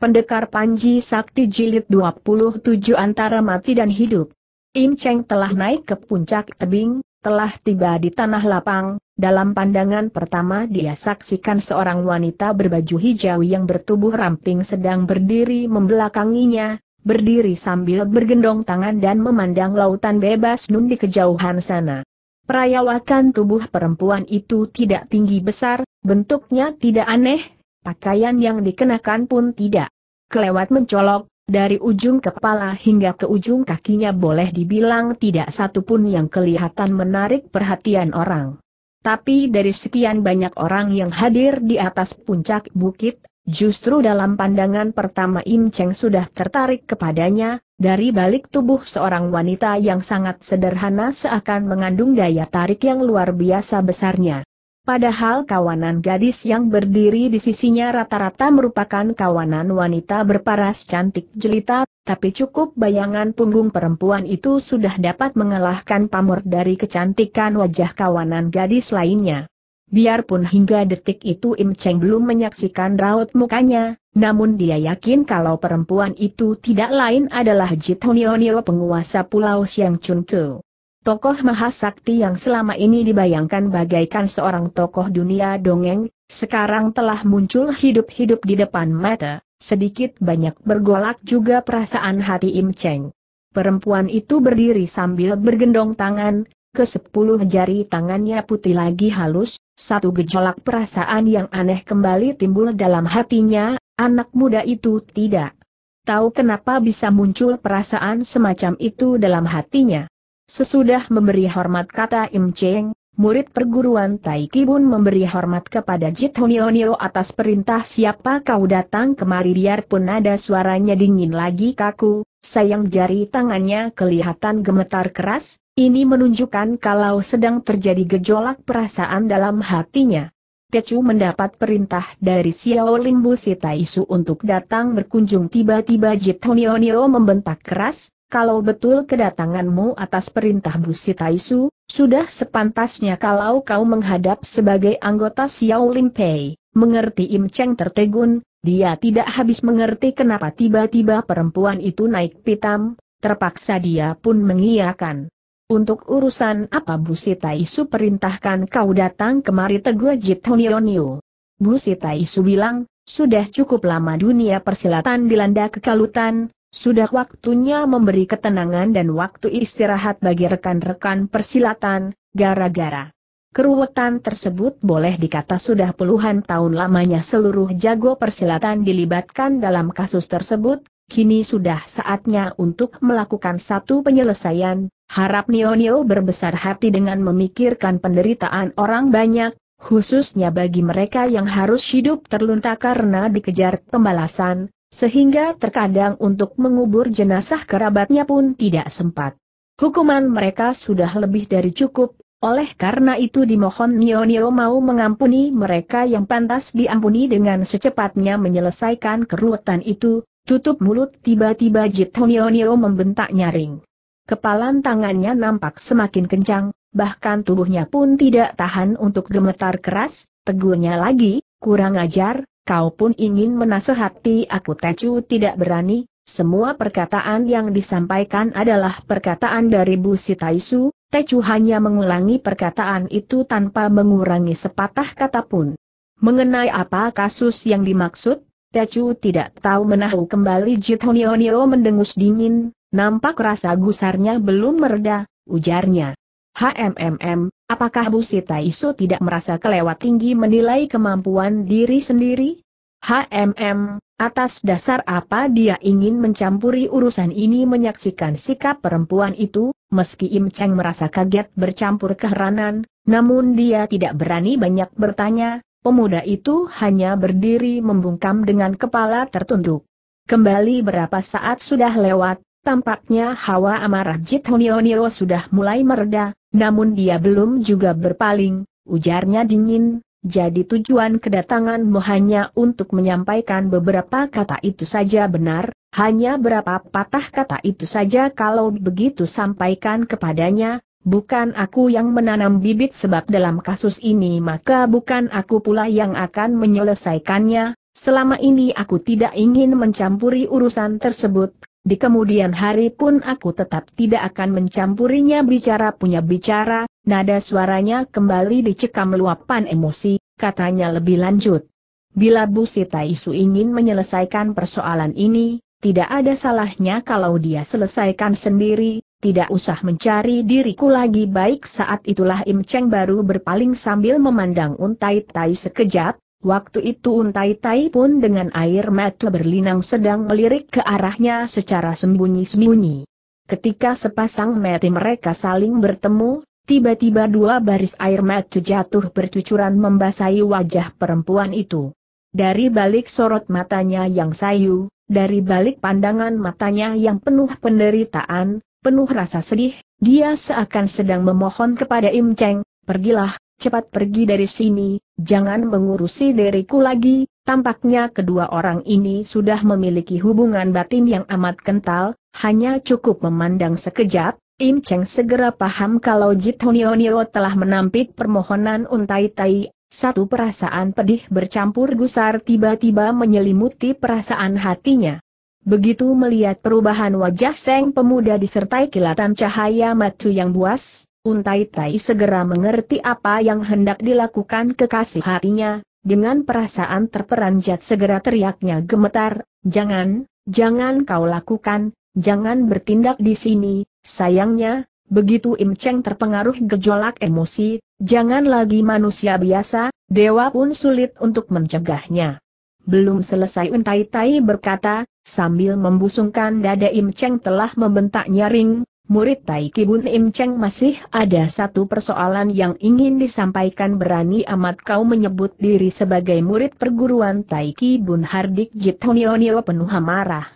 Pendekar Panji Sakti Jilid 27 Antara Mati dan Hidup. Im Cheng telah naik ke puncak tebing, telah tiba di tanah lapang, dalam pandangan pertama dia saksikan seorang wanita berbaju hijau yang bertubuh ramping sedang berdiri membelakanginya, berdiri sambil bergendong tangan dan memandang lautan bebas nun di kejauhan sana. Perayawakan tubuh perempuan itu tidak tinggi besar, bentuknya tidak aneh, pakaian yang dikenakan pun tidak kelewat mencolok, dari ujung kepala hingga ke ujung kakinya boleh dibilang tidak satu pun yang kelihatan menarik perhatian orang. Tapi dari sekian banyak orang yang hadir di atas puncak bukit, justru dalam pandangan pertama Im Cheng sudah tertarik kepadanya, dari balik tubuh seorang wanita yang sangat sederhana seakan mengandung daya tarik yang luar biasa besarnya. Padahal kawanan gadis yang berdiri di sisinya rata-rata merupakan kawanan wanita berparas cantik jelita, tapi cukup bayangan punggung perempuan itu sudah dapat mengalahkan pamor dari kecantikan wajah kawanan gadis lainnya. Biarpun hingga detik itu Im Cheng belum menyaksikan raut mukanya, namun dia yakin kalau perempuan itu tidak lain adalah Jit Honio penguasa Pulau Siang Chun Tu. Tokoh mahasakti yang selama ini dibayangkan bagaikan seorang tokoh dunia dongeng, sekarang telah muncul hidup-hidup di depan mata, sedikit banyak bergolak juga perasaan hati Im Cheng. Perempuan itu berdiri sambil bergendong tangan, ke sepuluh jari tangannya putih lagi halus, satu gejolak perasaan yang aneh kembali timbul dalam hatinya, anak muda itu tidak tahu kenapa bisa muncul perasaan semacam itu dalam hatinya. Sesudah memberi hormat kata Im Cheng, murid perguruan Tai Kibun memberi hormat kepada Jit Honionio atas perintah siapa kau datang kemari biarpun ada suaranya dingin lagi kaku, sayang jari tangannya kelihatan gemetar keras, ini menunjukkan kalau sedang terjadi gejolak perasaan dalam hatinya. techu mendapat perintah dari Xiao Limbu Taisu untuk datang berkunjung tiba-tiba Jit Honionio membentak keras, kalau betul kedatanganmu atas perintah Busi Taisu, sudah sepantasnya kalau kau menghadap sebagai anggota Xiao Limpei. Mengerti Im Cheng tertegun, dia tidak habis mengerti kenapa tiba-tiba perempuan itu naik pitam, terpaksa dia pun mengiyakan. Untuk urusan apa Busi Taisu perintahkan kau datang kemari tegur Jit Bu Busi Taisu bilang, sudah cukup lama dunia persilatan dilanda kekalutan, sudah waktunya memberi ketenangan dan waktu istirahat bagi rekan-rekan persilatan, gara-gara. Keruwetan tersebut boleh dikata sudah puluhan tahun lamanya seluruh jago persilatan dilibatkan dalam kasus tersebut, kini sudah saatnya untuk melakukan satu penyelesaian, harap Nio-Nio berbesar hati dengan memikirkan penderitaan orang banyak, khususnya bagi mereka yang harus hidup terlunta karena dikejar pembalasan, sehingga terkadang untuk mengubur jenazah kerabatnya pun tidak sempat. Hukuman mereka sudah lebih dari cukup, oleh karena itu dimohon Nio-Nio mau mengampuni mereka yang pantas diampuni dengan secepatnya menyelesaikan keruwetan itu, tutup mulut tiba-tiba Jit Nio-Nio membentak nyaring. Kepalan tangannya nampak semakin kencang, bahkan tubuhnya pun tidak tahan untuk gemetar keras, tegurnya lagi, kurang ajar, kau pun ingin menasehati aku Tecu tidak berani, semua perkataan yang disampaikan adalah perkataan dari Bu Sitaisu, Tecu hanya mengulangi perkataan itu tanpa mengurangi sepatah kata pun. Mengenai apa kasus yang dimaksud, Tecu tidak tahu menahu kembali Jithonio-nio mendengus dingin, nampak rasa gusarnya belum mereda, ujarnya. HMMM, apakah Bu Sita Isu tidak merasa kelewat tinggi menilai kemampuan diri sendiri? HMM, atas dasar apa dia ingin mencampuri urusan ini menyaksikan sikap perempuan itu, meski Im Cheng merasa kaget bercampur keheranan, namun dia tidak berani banyak bertanya, pemuda itu hanya berdiri membungkam dengan kepala tertunduk. Kembali berapa saat sudah lewat, Tampaknya hawa amarah Jit Honio sudah mulai mereda, namun dia belum juga berpaling, ujarnya dingin, jadi tujuan kedatanganmu hanya untuk menyampaikan beberapa kata itu saja benar, hanya berapa patah kata itu saja kalau begitu sampaikan kepadanya, bukan aku yang menanam bibit sebab dalam kasus ini maka bukan aku pula yang akan menyelesaikannya, selama ini aku tidak ingin mencampuri urusan tersebut, di kemudian hari pun aku tetap tidak akan mencampurinya bicara punya bicara, nada suaranya kembali dicekam luapan emosi, katanya lebih lanjut. Bila Bu Sita Isu ingin menyelesaikan persoalan ini, tidak ada salahnya kalau dia selesaikan sendiri, tidak usah mencari diriku lagi baik saat itulah Im Cheng baru berpaling sambil memandang untai tai sekejap, Waktu itu Untai Tai pun dengan air mata berlinang sedang melirik ke arahnya secara sembunyi-sembunyi. Ketika sepasang mata mereka saling bertemu, tiba-tiba dua baris air mata jatuh bercucuran membasahi wajah perempuan itu. Dari balik sorot matanya yang sayu, dari balik pandangan matanya yang penuh penderitaan, penuh rasa sedih, dia seakan sedang memohon kepada Im Cheng, pergilah, cepat pergi dari sini, jangan mengurusi diriku lagi, tampaknya kedua orang ini sudah memiliki hubungan batin yang amat kental, hanya cukup memandang sekejap, Im Cheng segera paham kalau Jit Honio telah menampik permohonan untai tai, satu perasaan pedih bercampur gusar tiba-tiba menyelimuti perasaan hatinya. Begitu melihat perubahan wajah Seng Pemuda disertai kilatan cahaya matu yang buas, Untai Tai segera mengerti apa yang hendak dilakukan kekasih hatinya, dengan perasaan terperanjat segera teriaknya gemetar, jangan, jangan kau lakukan, jangan bertindak di sini, sayangnya, begitu Im Cheng terpengaruh gejolak emosi, jangan lagi manusia biasa, dewa pun sulit untuk mencegahnya. Belum selesai Untai Tai berkata, sambil membusungkan dada Im Cheng telah membentak nyaring, murid Tai Kibun Im Cheng masih ada satu persoalan yang ingin disampaikan berani amat kau menyebut diri sebagai murid perguruan Tai Kibun Hardik Jitonionio penuh amarah.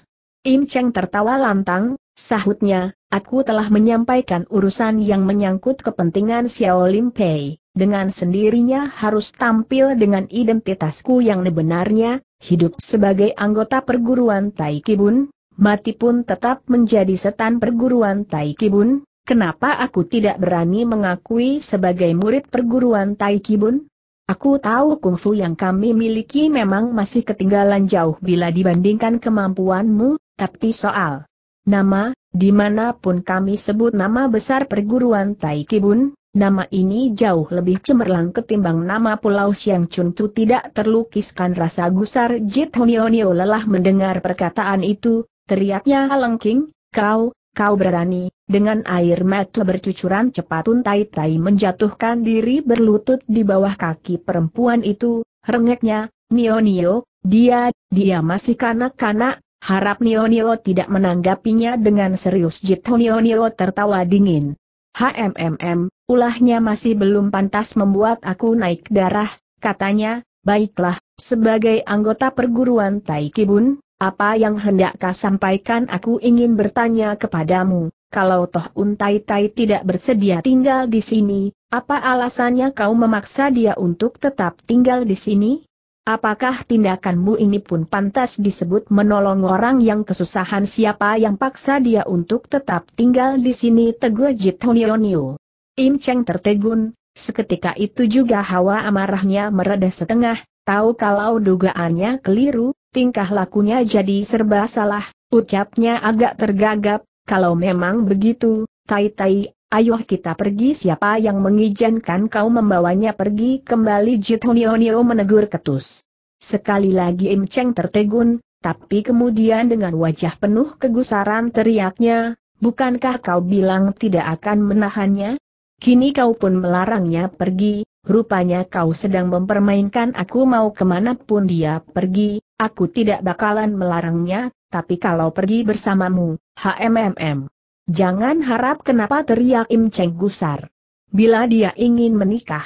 Im Cheng tertawa lantang, sahutnya, aku telah menyampaikan urusan yang menyangkut kepentingan Xiao Lim Pei, dengan sendirinya harus tampil dengan identitasku yang sebenarnya, hidup sebagai anggota perguruan Tai Kibun, Mati pun tetap menjadi setan perguruan Taikibun, kenapa aku tidak berani mengakui sebagai murid perguruan Taikibun? Aku tahu kungfu yang kami miliki memang masih ketinggalan jauh bila dibandingkan kemampuanmu, tapi soal nama, dimanapun kami sebut nama besar perguruan Taikibun, nama ini jauh lebih cemerlang ketimbang nama Pulau Siang Chuntu tidak terlukiskan rasa gusar Jit Honio lelah mendengar perkataan itu, Teriaknya Alengking, kau, kau berani, dengan air mata bercucuran cepat Untai Tai menjatuhkan diri berlutut di bawah kaki perempuan itu, rengeknya, Nio Nio, dia, dia masih kanak-kanak, harap Nio Nio tidak menanggapinya dengan serius Jito Nio Nio tertawa dingin. HMMM, ulahnya masih belum pantas membuat aku naik darah, katanya, baiklah, sebagai anggota perguruan Tai Kibun, apa yang hendak kau sampaikan aku ingin bertanya kepadamu, kalau toh untai tai tidak bersedia tinggal di sini, apa alasannya kau memaksa dia untuk tetap tinggal di sini? Apakah tindakanmu ini pun pantas disebut menolong orang yang kesusahan siapa yang paksa dia untuk tetap tinggal di sini tegur Jitonionio. Im Cheng tertegun, seketika itu juga hawa amarahnya mereda setengah, tahu kalau dugaannya keliru, tingkah lakunya jadi serba salah, ucapnya agak tergagap, kalau memang begitu, tai-tai, ayo kita pergi siapa yang mengizinkan kau membawanya pergi kembali Jit Jitonionio menegur ketus. Sekali lagi Im Cheng tertegun, tapi kemudian dengan wajah penuh kegusaran teriaknya, bukankah kau bilang tidak akan menahannya? Kini kau pun melarangnya pergi, rupanya kau sedang mempermainkan aku mau kemanapun dia pergi, Aku tidak bakalan melarangnya, tapi kalau pergi bersamamu, HMMM. Jangan harap kenapa teriak Im Cheng gusar. Bila dia ingin menikah,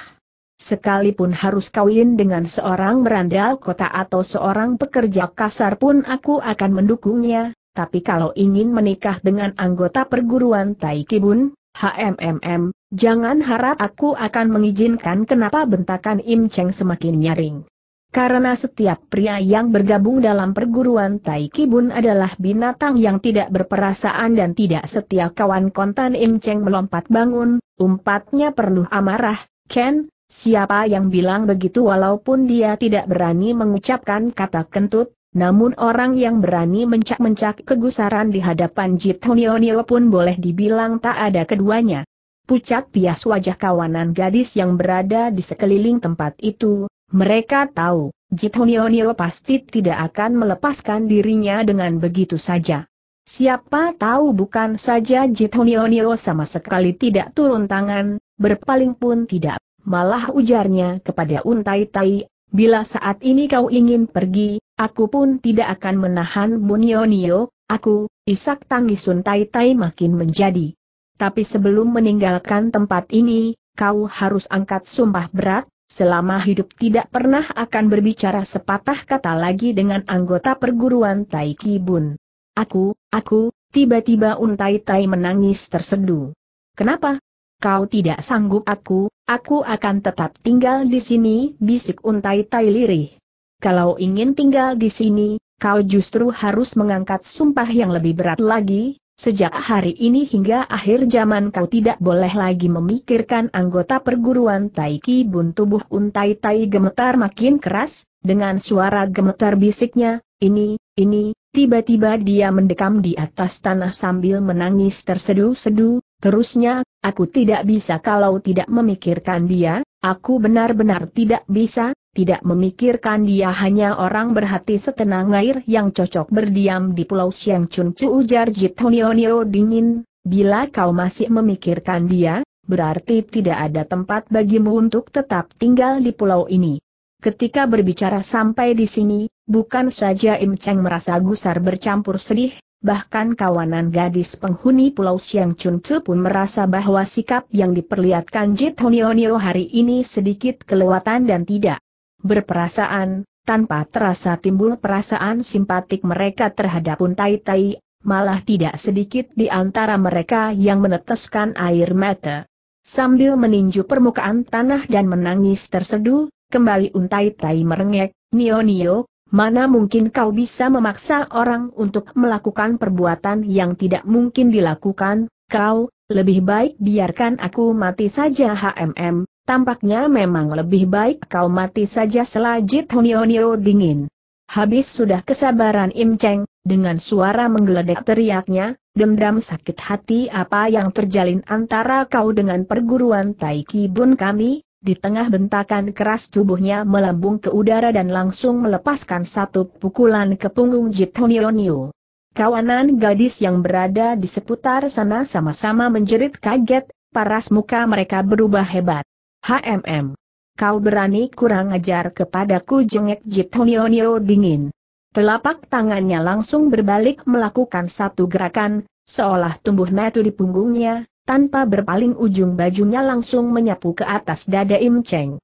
sekalipun harus kawin dengan seorang berandal kota atau seorang pekerja kasar pun aku akan mendukungnya, tapi kalau ingin menikah dengan anggota perguruan Taikibun, HMMM, jangan harap aku akan mengizinkan kenapa bentakan Im Cheng semakin nyaring. Karena setiap pria yang bergabung dalam perguruan Taikibun adalah binatang yang tidak berperasaan dan tidak setia kawan kontan Im Cheng melompat bangun, umpatnya perlu amarah, Ken, siapa yang bilang begitu walaupun dia tidak berani mengucapkan kata kentut, namun orang yang berani mencak-mencak kegusaran di hadapan Jit Jitonionio pun boleh dibilang tak ada keduanya. Pucat pias wajah kawanan gadis yang berada di sekeliling tempat itu, mereka tahu, Jitonionio pasti tidak akan melepaskan dirinya dengan begitu saja. Siapa tahu bukan saja Jitonionio sama sekali tidak turun tangan, berpaling pun tidak, malah ujarnya kepada Untai Tai, bila saat ini kau ingin pergi, aku pun tidak akan menahan Bunionio, aku, isak tangis Untai Tai makin menjadi. Tapi sebelum meninggalkan tempat ini, kau harus angkat sumpah berat, Selama hidup tidak pernah akan berbicara sepatah kata lagi dengan anggota perguruan Tai Ki Bun. Aku, aku, tiba-tiba Untai Tai menangis terseduh. Kenapa? Kau tidak sanggup aku, aku akan tetap tinggal di sini, bisik Untai Tai lirih. Kalau ingin tinggal di sini, kau justru harus mengangkat sumpah yang lebih berat lagi, Sejak hari ini hingga akhir zaman kau tidak boleh lagi memikirkan anggota perguruan Taiki Bun tubuh untai tai gemetar makin keras, dengan suara gemetar bisiknya, ini, ini, tiba-tiba dia mendekam di atas tanah sambil menangis terseduh sedu terusnya, aku tidak bisa kalau tidak memikirkan dia, aku benar-benar tidak bisa, tidak memikirkan dia hanya orang berhati setenang air yang cocok berdiam di Pulau Siang Chun Chu ujar Jitonionio dingin, bila kau masih memikirkan dia, berarti tidak ada tempat bagimu untuk tetap tinggal di pulau ini. Ketika berbicara sampai di sini, bukan saja Im Cheng merasa gusar bercampur sedih, Bahkan kawanan gadis penghuni Pulau Siang Chun Chu pun merasa bahwa sikap yang diperlihatkan Jit Honio hari ini sedikit kelewatan dan tidak berperasaan, tanpa terasa timbul perasaan simpatik mereka terhadap untai-tai, malah tidak sedikit di antara mereka yang meneteskan air mata. Sambil meninju permukaan tanah dan menangis terseduh, kembali untai-tai merengek, Nio-Nio, mana mungkin kau bisa memaksa orang untuk melakukan perbuatan yang tidak mungkin dilakukan, kau, lebih baik biarkan aku mati saja HMM, Tampaknya memang lebih baik kau mati saja selajit Hunio-nio dingin. Habis sudah kesabaran Im Cheng, dengan suara menggeledek teriaknya, dendam sakit hati apa yang terjalin antara kau dengan perguruan Tai Ki Bun kami, di tengah bentakan keras tubuhnya melambung ke udara dan langsung melepaskan satu pukulan ke punggung Jit Hunio-nio. Kawanan gadis yang berada di seputar sana sama-sama menjerit kaget, paras muka mereka berubah hebat. HMM. Kau berani kurang ajar kepadaku jengek Jitonionio dingin. Telapak tangannya langsung berbalik melakukan satu gerakan, seolah tumbuh metu di punggungnya, tanpa berpaling ujung bajunya langsung menyapu ke atas dada Im Cheng.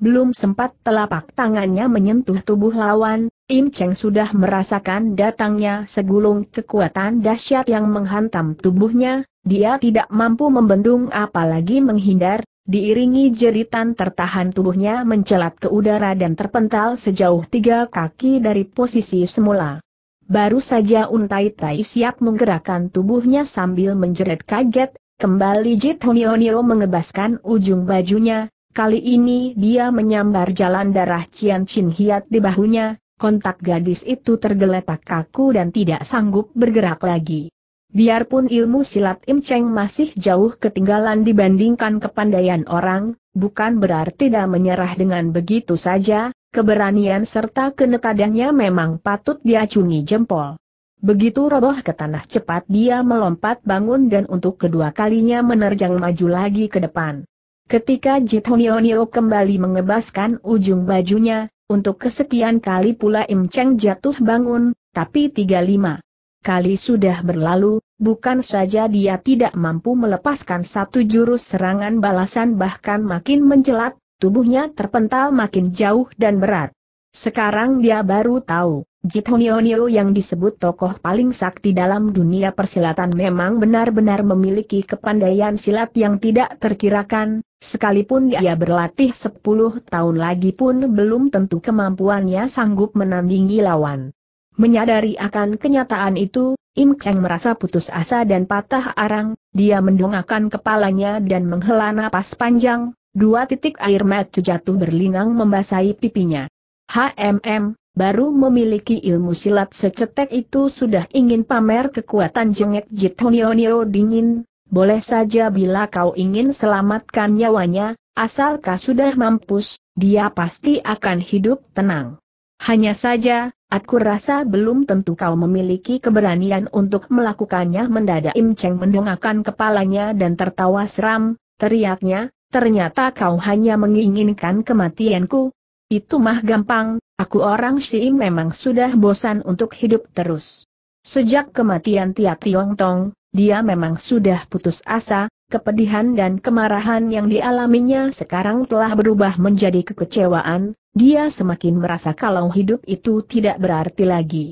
Belum sempat telapak tangannya menyentuh tubuh lawan, Im Cheng sudah merasakan datangnya segulung kekuatan dahsyat yang menghantam tubuhnya, dia tidak mampu membendung apalagi menghindar, diiringi jeritan tertahan tubuhnya mencelat ke udara dan terpental sejauh tiga kaki dari posisi semula. Baru saja Untai Tai siap menggerakkan tubuhnya sambil menjerit kaget, kembali Jit Honio mengebaskan ujung bajunya, kali ini dia menyambar jalan darah Cian Chin Hiat di bahunya, kontak gadis itu tergeletak kaku dan tidak sanggup bergerak lagi. Biarpun ilmu silat Im Cheng masih jauh ketinggalan dibandingkan kepandaian orang, bukan berarti tidak menyerah dengan begitu saja, keberanian serta kenekadannya memang patut diacungi jempol. Begitu roboh ke tanah cepat dia melompat bangun dan untuk kedua kalinya menerjang maju lagi ke depan. Ketika Jitonionio kembali mengebaskan ujung bajunya, untuk kesekian kali pula Im Cheng jatuh bangun, tapi 35 kali sudah berlalu, bukan saja dia tidak mampu melepaskan satu jurus serangan balasan bahkan makin mencelat, tubuhnya terpental makin jauh dan berat. Sekarang dia baru tahu, Jithonionio yang disebut tokoh paling sakti dalam dunia persilatan memang benar-benar memiliki kepandaian silat yang tidak terkirakan, Sekalipun dia berlatih 10 tahun lagi pun belum tentu kemampuannya sanggup menandingi lawan. Menyadari akan kenyataan itu, Im Cheng merasa putus asa dan patah arang, dia mendongakkan kepalanya dan menghela napas panjang, dua titik air mata jatuh berlinang membasahi pipinya. HMM, baru memiliki ilmu silat secetek itu sudah ingin pamer kekuatan jengek Jitonionio dingin, boleh saja bila kau ingin selamatkan nyawanya, asalkah sudah mampus, dia pasti akan hidup tenang. Hanya saja, Aku rasa belum tentu kau memiliki keberanian untuk melakukannya mendadak Im Cheng mendongakkan kepalanya dan tertawa seram, teriaknya, ternyata kau hanya menginginkan kematianku. Itu mah gampang, aku orang sih memang sudah bosan untuk hidup terus. Sejak kematian Tia Tiong Tong, dia memang sudah putus asa, kepedihan dan kemarahan yang dialaminya sekarang telah berubah menjadi kekecewaan, dia semakin merasa kalau hidup itu tidak berarti lagi.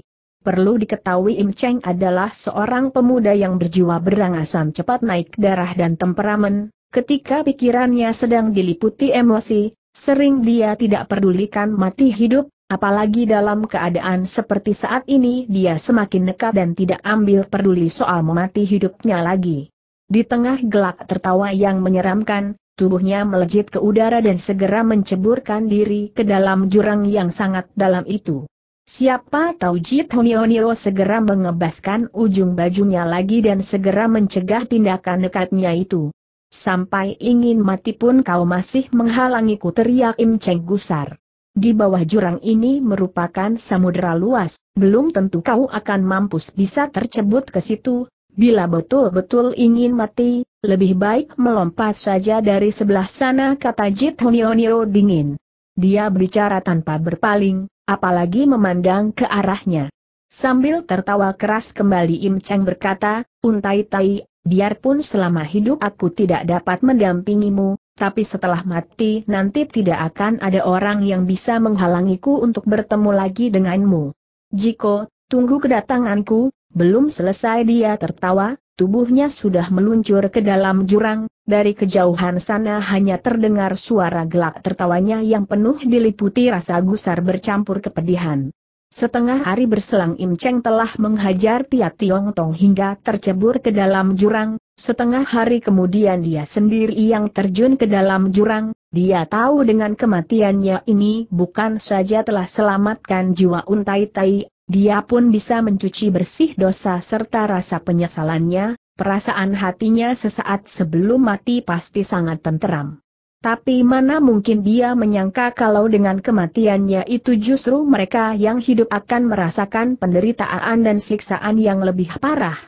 Perlu diketahui Im Cheng adalah seorang pemuda yang berjiwa berangasan cepat naik darah dan temperamen, ketika pikirannya sedang diliputi emosi, sering dia tidak pedulikan mati hidup, apalagi dalam keadaan seperti saat ini dia semakin nekat dan tidak ambil peduli soal mati hidupnya lagi. Di tengah gelak tertawa yang menyeramkan, tubuhnya melejit ke udara dan segera menceburkan diri ke dalam jurang yang sangat dalam itu. Siapa tahu Jit Honio segera mengebaskan ujung bajunya lagi dan segera mencegah tindakan nekatnya itu. Sampai ingin mati pun kau masih menghalangiku teriak Im Cheng gusar. Di bawah jurang ini merupakan samudera luas, belum tentu kau akan mampus bisa tercebut ke situ. Bila betul-betul ingin mati, lebih baik melompat saja dari sebelah sana kata Jit Hunionio dingin. Dia berbicara tanpa berpaling, apalagi memandang ke arahnya. Sambil tertawa keras kembali Im Cheng berkata, Untai Tai, biarpun selama hidup aku tidak dapat mendampingimu, tapi setelah mati nanti tidak akan ada orang yang bisa menghalangiku untuk bertemu lagi denganmu. Jiko, tunggu kedatanganku, belum selesai dia tertawa, tubuhnya sudah meluncur ke dalam jurang, dari kejauhan sana hanya terdengar suara gelak tertawanya yang penuh diliputi rasa gusar bercampur kepedihan. Setengah hari berselang Im Cheng telah menghajar Tia Tiong Tong hingga tercebur ke dalam jurang, setengah hari kemudian dia sendiri yang terjun ke dalam jurang, dia tahu dengan kematiannya ini bukan saja telah selamatkan jiwa Untai Tai dia pun bisa mencuci bersih dosa serta rasa penyesalannya, perasaan hatinya sesaat sebelum mati pasti sangat tenteram. Tapi mana mungkin dia menyangka kalau dengan kematiannya itu justru mereka yang hidup akan merasakan penderitaan dan siksaan yang lebih parah.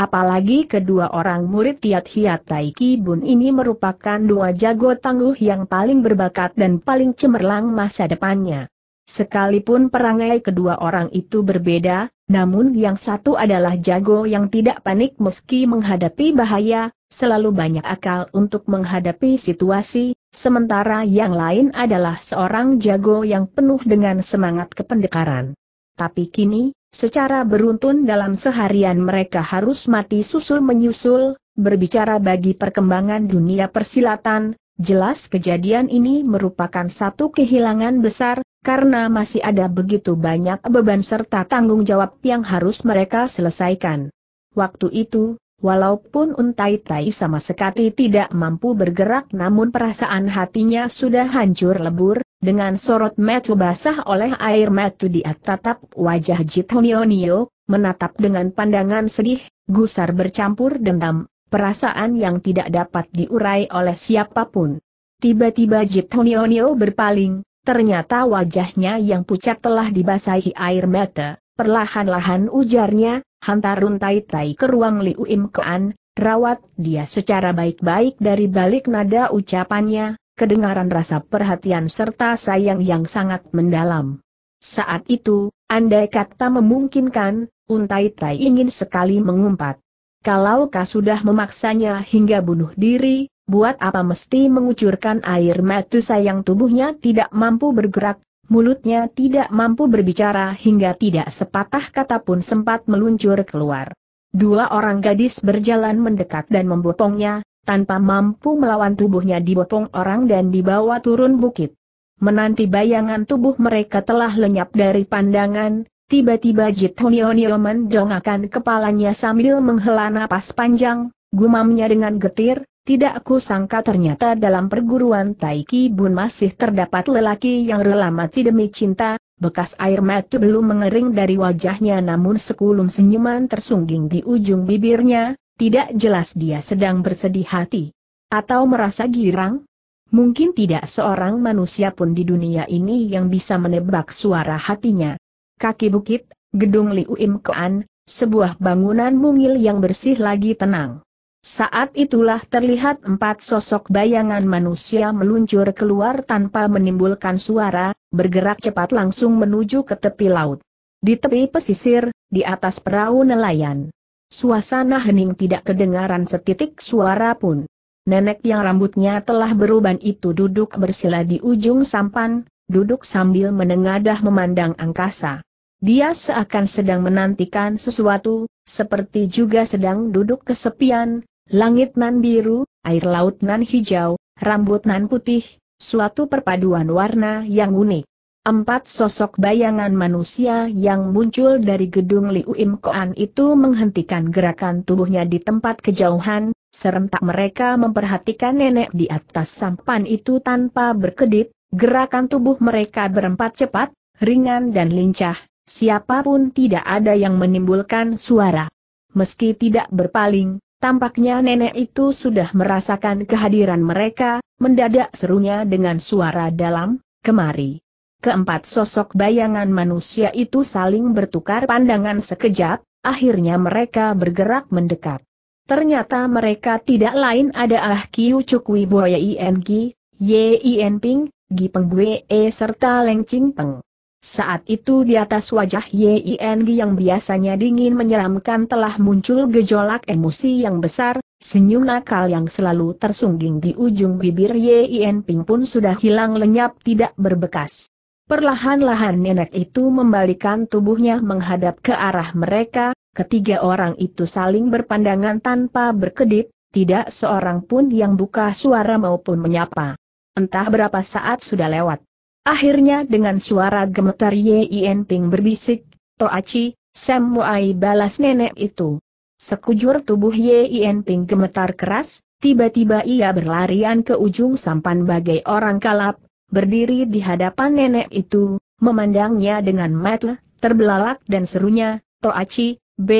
Apalagi kedua orang murid Tiat Hiat Taiki Bun ini merupakan dua jago tangguh yang paling berbakat dan paling cemerlang masa depannya. Sekalipun perangai kedua orang itu berbeda, namun yang satu adalah jago yang tidak panik meski menghadapi bahaya, selalu banyak akal untuk menghadapi situasi, sementara yang lain adalah seorang jago yang penuh dengan semangat kependekaran. Tapi kini, secara beruntun dalam seharian mereka harus mati susul menyusul, berbicara bagi perkembangan dunia persilatan, Jelas kejadian ini merupakan satu kehilangan besar, karena masih ada begitu banyak beban serta tanggung jawab yang harus mereka selesaikan. Waktu itu, walaupun Untai Tai sama sekali tidak mampu bergerak namun perasaan hatinya sudah hancur lebur, dengan sorot metu basah oleh air metu di tatap wajah Jit Honio menatap dengan pandangan sedih, gusar bercampur dendam, perasaan yang tidak dapat diurai oleh siapapun. Tiba-tiba Jit Jitonionio berpaling, ternyata wajahnya yang pucat telah dibasahi air mata, perlahan-lahan ujarnya, hantar tai-tai ke ruang Liu Im Kean, rawat dia secara baik-baik dari balik nada ucapannya, kedengaran rasa perhatian serta sayang yang sangat mendalam. Saat itu, andai kata memungkinkan, Untai Tai ingin sekali mengumpat kalau kau sudah memaksanya hingga bunuh diri, buat apa mesti mengucurkan air mata sayang tubuhnya tidak mampu bergerak, mulutnya tidak mampu berbicara hingga tidak sepatah kata pun sempat meluncur keluar. Dua orang gadis berjalan mendekat dan membopongnya, tanpa mampu melawan tubuhnya dibopong orang dan dibawa turun bukit. Menanti bayangan tubuh mereka telah lenyap dari pandangan, Tiba-tiba Jitonio Nio mendongakkan kepalanya sambil menghela napas panjang, gumamnya dengan getir, tidak ku sangka ternyata dalam perguruan Taiki Bun masih terdapat lelaki yang rela mati demi cinta, bekas air mata belum mengering dari wajahnya namun sekulum senyuman tersungging di ujung bibirnya, tidak jelas dia sedang bersedih hati. Atau merasa girang? Mungkin tidak seorang manusia pun di dunia ini yang bisa menebak suara hatinya kaki bukit, gedung Liuim Kean, sebuah bangunan mungil yang bersih lagi tenang. Saat itulah terlihat empat sosok bayangan manusia meluncur keluar tanpa menimbulkan suara, bergerak cepat langsung menuju ke tepi laut. Di tepi pesisir, di atas perahu nelayan. Suasana hening tidak kedengaran setitik suara pun. Nenek yang rambutnya telah beruban itu duduk bersila di ujung sampan, duduk sambil menengadah memandang angkasa. Dia seakan sedang menantikan sesuatu, seperti juga sedang duduk kesepian, langit nan biru, air laut nan hijau, rambut nan putih, suatu perpaduan warna yang unik. Empat sosok bayangan manusia yang muncul dari gedung Liu Im Koan itu menghentikan gerakan tubuhnya di tempat kejauhan, serentak mereka memperhatikan nenek di atas sampan itu tanpa berkedip, gerakan tubuh mereka berempat cepat, ringan dan lincah, Siapapun tidak ada yang menimbulkan suara. Meski tidak berpaling, tampaknya nenek itu sudah merasakan kehadiran mereka, mendadak serunya dengan suara dalam, kemari. Keempat sosok bayangan manusia itu saling bertukar pandangan sekejap, akhirnya mereka bergerak mendekat. Ternyata mereka tidak lain ada Ah Kiu Cukwi Boya Ki, Ye Yen Ping, Gi Peng e serta Leng Ching Peng. Saat itu di atas wajah Ying yang biasanya dingin menyeramkan telah muncul gejolak emosi yang besar, senyum nakal yang selalu tersungging di ujung bibir Ying Ping pun sudah hilang lenyap tidak berbekas. Perlahan-lahan nenek itu membalikan tubuhnya menghadap ke arah mereka, ketiga orang itu saling berpandangan tanpa berkedip, tidak seorang pun yang buka suara maupun menyapa. Entah berapa saat sudah lewat. Akhirnya dengan suara gemetar Yen Ping berbisik, Toachi, Sam Muai balas nenek itu. Sekujur tubuh Yen Ping gemetar keras, tiba-tiba ia berlarian ke ujung sampan bagai orang kalap, berdiri di hadapan nenek itu, memandangnya dengan mata terbelalak dan serunya, Toachi, B,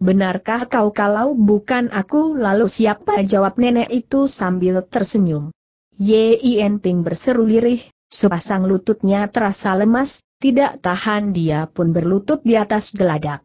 benarkah kau kalau bukan aku lalu siapa jawab nenek itu sambil tersenyum. Yen Ping berseru lirih, sepasang lututnya terasa lemas, tidak tahan dia pun berlutut di atas geladak.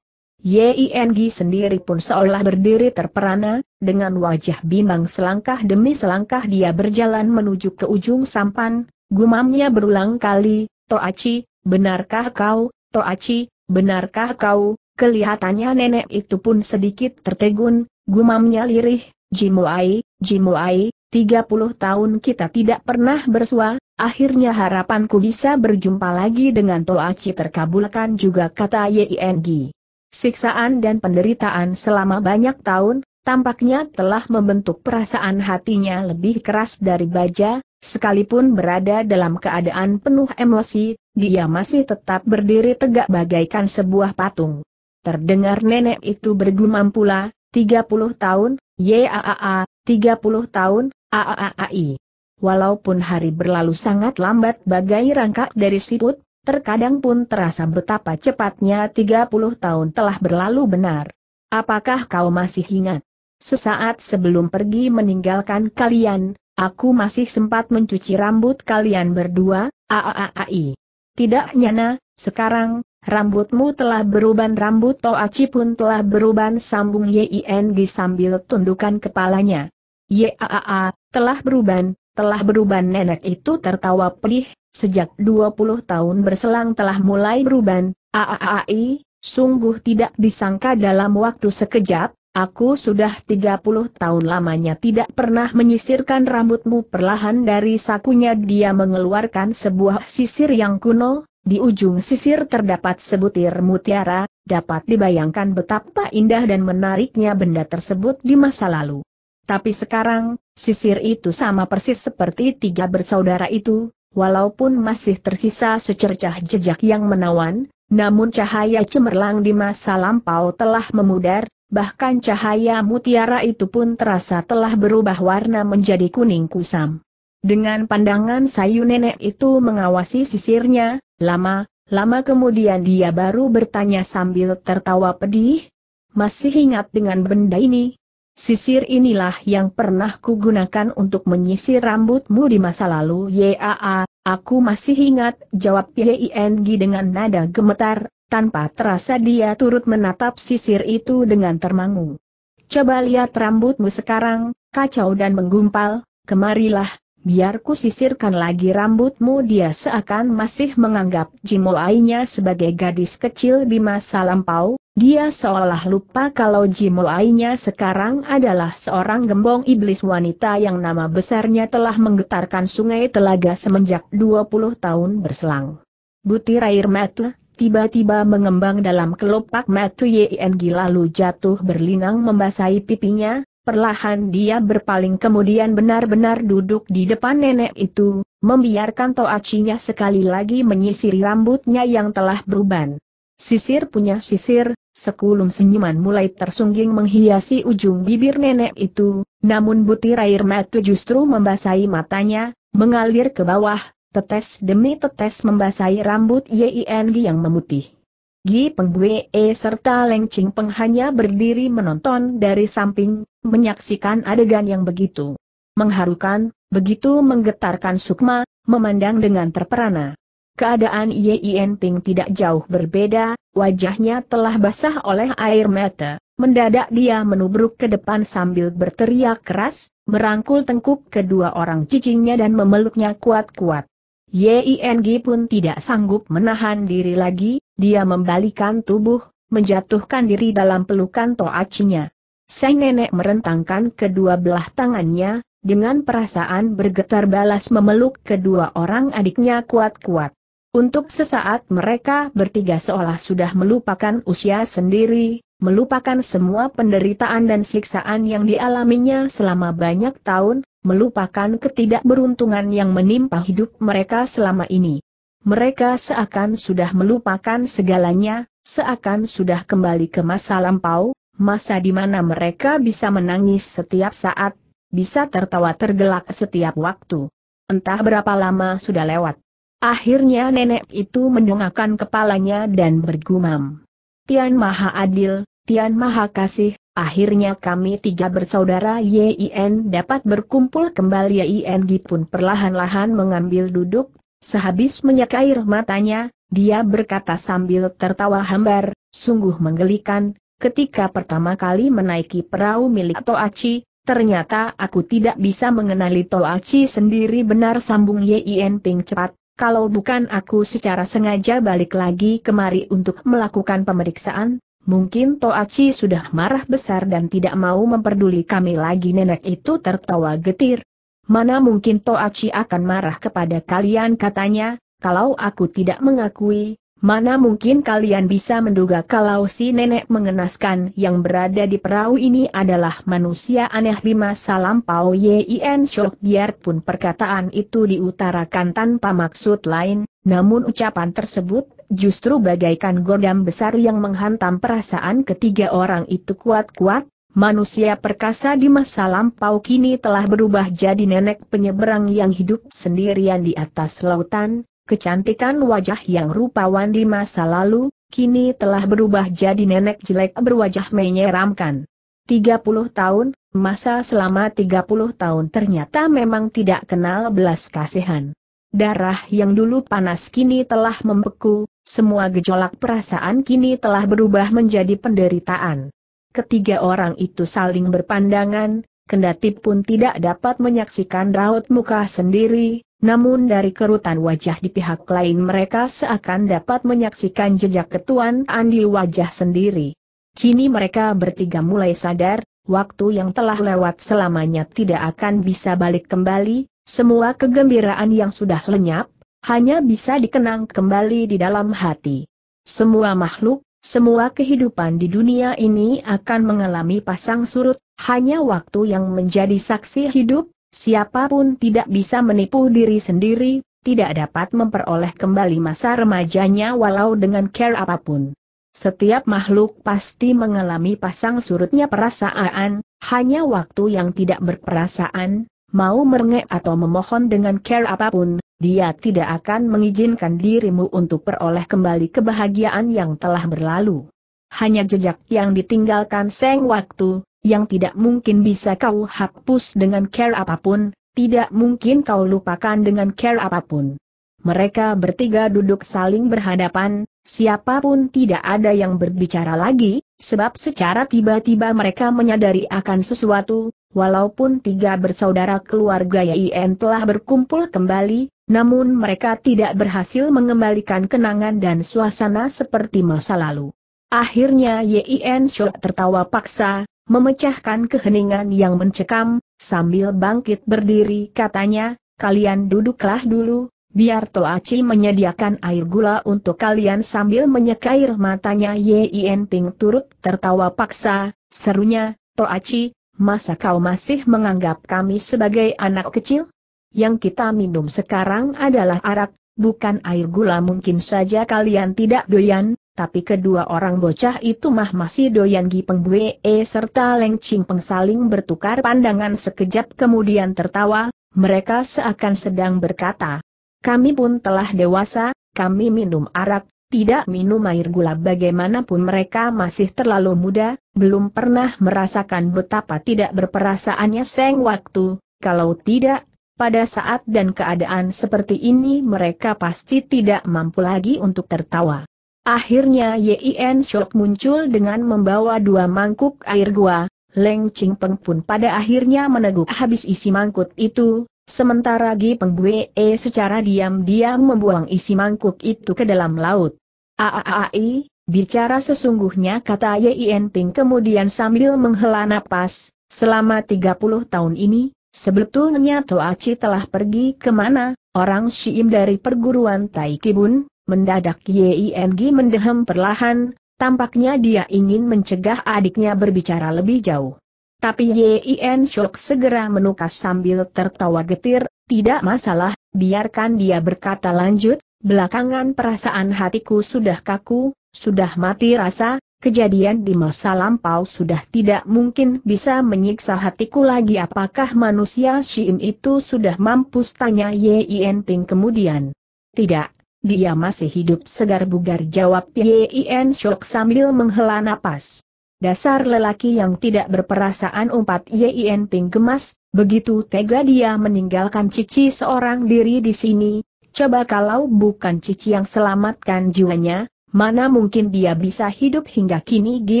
Ying sendiri pun seolah berdiri terperana, dengan wajah bimbang selangkah demi selangkah dia berjalan menuju ke ujung sampan, gumamnya berulang kali, Toachi, benarkah kau, Toachi, benarkah kau, kelihatannya nenek itu pun sedikit tertegun, gumamnya lirih, Jimuai, Jimuai, 30 tahun kita tidak pernah bersua, akhirnya harapanku bisa berjumpa lagi dengan Toachi terkabulkan juga kata Yeng. Siksaan dan penderitaan selama banyak tahun, tampaknya telah membentuk perasaan hatinya lebih keras dari baja, sekalipun berada dalam keadaan penuh emosi, dia masih tetap berdiri tegak bagaikan sebuah patung. Terdengar nenek itu bergumam pula, 30 tahun, YAAA, 30 tahun, AAAI. Walaupun hari berlalu sangat lambat bagai rangka dari siput, terkadang pun terasa betapa cepatnya 30 tahun telah berlalu benar. Apakah kau masih ingat? Sesaat sebelum pergi meninggalkan kalian, aku masih sempat mencuci rambut kalian berdua, AAAI. Tidak nyana, sekarang, rambutmu telah beruban rambut Toachi pun telah beruban sambung YING sambil tundukkan kepalanya. Yaa, telah beruban, telah beruban nenek itu tertawa pedih, sejak dua puluh tahun berselang telah mulai beruban, aaai, sungguh tidak disangka dalam waktu sekejap, aku sudah tiga puluh tahun lamanya tidak pernah menyisirkan rambutmu perlahan dari sakunya dia mengeluarkan sebuah sisir yang kuno, di ujung sisir terdapat sebutir mutiara, dapat dibayangkan betapa indah dan menariknya benda tersebut di masa lalu. Tapi sekarang, sisir itu sama persis seperti tiga bersaudara itu, walaupun masih tersisa secercah jejak yang menawan, namun cahaya cemerlang di masa lampau telah memudar, bahkan cahaya mutiara itu pun terasa telah berubah warna menjadi kuning kusam. Dengan pandangan sayu nenek itu mengawasi sisirnya, lama, lama kemudian dia baru bertanya sambil tertawa pedih, masih ingat dengan benda ini? Sisir inilah yang pernah kugunakan untuk menyisir rambutmu di masa lalu Yaa, aku masih ingat, jawab Yeng dengan nada gemetar, tanpa terasa dia turut menatap sisir itu dengan termangu. Coba lihat rambutmu sekarang, kacau dan menggumpal, kemarilah, biar ku sisirkan lagi rambutmu dia seakan masih menganggap Jimoainya sebagai gadis kecil di masa lampau, dia seolah lupa kalau Jimoainya sekarang adalah seorang gembong iblis wanita yang nama besarnya telah menggetarkan sungai telaga semenjak 20 tahun berselang. Butir air mata tiba-tiba mengembang dalam kelopak mata YNG lalu jatuh berlinang membasahi pipinya, perlahan dia berpaling kemudian benar-benar duduk di depan nenek itu, membiarkan toacinya sekali lagi menyisiri rambutnya yang telah beruban. Sisir punya sisir, sekulum senyuman mulai tersungging menghiasi ujung bibir nenek itu, namun butir air mata justru membasahi matanya, mengalir ke bawah, tetes demi tetes membasahi rambut Ying yang memutih. Gi Pengwe e serta Leng Ching Peng hanya berdiri menonton dari samping, menyaksikan adegan yang begitu mengharukan, begitu menggetarkan sukma, memandang dengan terperana. Keadaan Yin Ting tidak jauh berbeda, wajahnya telah basah oleh air mata. Mendadak dia menubruk ke depan sambil berteriak keras, merangkul tengkuk kedua orang cicingnya dan memeluknya kuat-kuat. Yin pun tidak sanggup menahan diri lagi, dia membalikan tubuh, menjatuhkan diri dalam pelukan toacinya. Sang nenek merentangkan kedua belah tangannya, dengan perasaan bergetar balas memeluk kedua orang adiknya kuat-kuat. Untuk sesaat mereka bertiga seolah sudah melupakan usia sendiri, melupakan semua penderitaan dan siksaan yang dialaminya selama banyak tahun, melupakan ketidakberuntungan yang menimpa hidup mereka selama ini. Mereka seakan sudah melupakan segalanya, seakan sudah kembali ke masa lampau, masa di mana mereka bisa menangis setiap saat, bisa tertawa tergelak setiap waktu. Entah berapa lama sudah lewat. Akhirnya nenek itu mendongakkan kepalanya dan bergumam. Tian Maha Adil, Tian Maha Kasih, akhirnya kami tiga bersaudara YIN dapat berkumpul kembali YIN pun perlahan-lahan mengambil duduk, sehabis menyekair matanya, dia berkata sambil tertawa hambar, sungguh menggelikan, ketika pertama kali menaiki perahu milik Toachi, ternyata aku tidak bisa mengenali Toachi sendiri benar sambung YIN Ping cepat, kalau bukan aku secara sengaja balik lagi kemari untuk melakukan pemeriksaan, mungkin Toachi sudah marah besar dan tidak mau memperduli kami lagi nenek itu tertawa getir. Mana mungkin Toachi akan marah kepada kalian katanya, kalau aku tidak mengakui, Mana mungkin kalian bisa menduga kalau si nenek mengenaskan yang berada di perahu ini adalah manusia aneh di masa lampau Yin Shok biarpun perkataan itu diutarakan tanpa maksud lain, namun ucapan tersebut justru bagaikan gordam besar yang menghantam perasaan ketiga orang itu kuat-kuat, manusia perkasa di masa lampau kini telah berubah jadi nenek penyeberang yang hidup sendirian di atas lautan, Kecantikan wajah yang rupawan di masa lalu, kini telah berubah jadi nenek jelek berwajah menyeramkan. 30 tahun, masa selama 30 tahun ternyata memang tidak kenal belas kasihan. Darah yang dulu panas kini telah membeku, semua gejolak perasaan kini telah berubah menjadi penderitaan. Ketiga orang itu saling berpandangan, kendati pun tidak dapat menyaksikan raut muka sendiri, namun dari kerutan wajah di pihak lain mereka seakan dapat menyaksikan jejak ketuan andi wajah sendiri. Kini mereka bertiga mulai sadar, waktu yang telah lewat selamanya tidak akan bisa balik kembali, semua kegembiraan yang sudah lenyap, hanya bisa dikenang kembali di dalam hati. Semua makhluk, semua kehidupan di dunia ini akan mengalami pasang surut, hanya waktu yang menjadi saksi hidup, Siapapun tidak bisa menipu diri sendiri, tidak dapat memperoleh kembali masa remajanya walau dengan care apapun. Setiap makhluk pasti mengalami pasang surutnya perasaan, hanya waktu yang tidak berperasaan, mau merengek atau memohon dengan care apapun, dia tidak akan mengizinkan dirimu untuk peroleh kembali kebahagiaan yang telah berlalu. Hanya jejak yang ditinggalkan seng waktu, yang tidak mungkin bisa kau hapus dengan care apapun, tidak mungkin kau lupakan dengan care apapun. Mereka bertiga duduk saling berhadapan, siapapun tidak ada yang berbicara lagi, sebab secara tiba-tiba mereka menyadari akan sesuatu, walaupun tiga bersaudara keluarga YIN telah berkumpul kembali, namun mereka tidak berhasil mengembalikan kenangan dan suasana seperti masa lalu. Akhirnya Yin Shou tertawa paksa, memecahkan keheningan yang mencekam, sambil bangkit berdiri katanya, kalian duduklah dulu, biar Toaci menyediakan air gula untuk kalian sambil menyekair matanya Yin Ting turut tertawa paksa, serunya, Toaci, masa kau masih menganggap kami sebagai anak kecil? Yang kita minum sekarang adalah arak, bukan air gula mungkin saja kalian tidak doyan, tapi kedua orang bocah itu mah masih doyan Gi Peng e serta Leng Ching Peng saling bertukar pandangan sekejap kemudian tertawa, mereka seakan sedang berkata, kami pun telah dewasa, kami minum arak, tidak minum air gula bagaimanapun mereka masih terlalu muda, belum pernah merasakan betapa tidak berperasaannya seng waktu, kalau tidak, pada saat dan keadaan seperti ini mereka pasti tidak mampu lagi untuk tertawa. Akhirnya Yin Shok muncul dengan membawa dua mangkuk air gua, Leng Ching Peng pun pada akhirnya meneguk habis isi mangkuk itu, sementara Gi Peng Bue secara diam-diam membuang isi mangkuk itu ke dalam laut. Aaai, bicara sesungguhnya kata Yin Ping kemudian sambil menghela napas, selama 30 tahun ini, sebetulnya Toachi telah pergi kemana, orang Shiim dari perguruan Taikibun, Mendadak Ying mendehem perlahan, tampaknya dia ingin mencegah adiknya berbicara lebih jauh. Tapi Ying Shok segera menukas sambil tertawa getir, tidak masalah, biarkan dia berkata lanjut, belakangan perasaan hatiku sudah kaku, sudah mati rasa, kejadian di masa lampau sudah tidak mungkin bisa menyiksa hatiku lagi apakah manusia Shim itu sudah mampus tanya Yin Ping kemudian. Tidak, dia masih hidup segar bugar jawab Yien Shok sambil menghela napas. Dasar lelaki yang tidak berperasaan umpat Yien Ping gemas, begitu tega dia meninggalkan Cici seorang diri di sini, coba kalau bukan Cici yang selamatkan jiwanya, Mana mungkin dia bisa hidup hingga kini G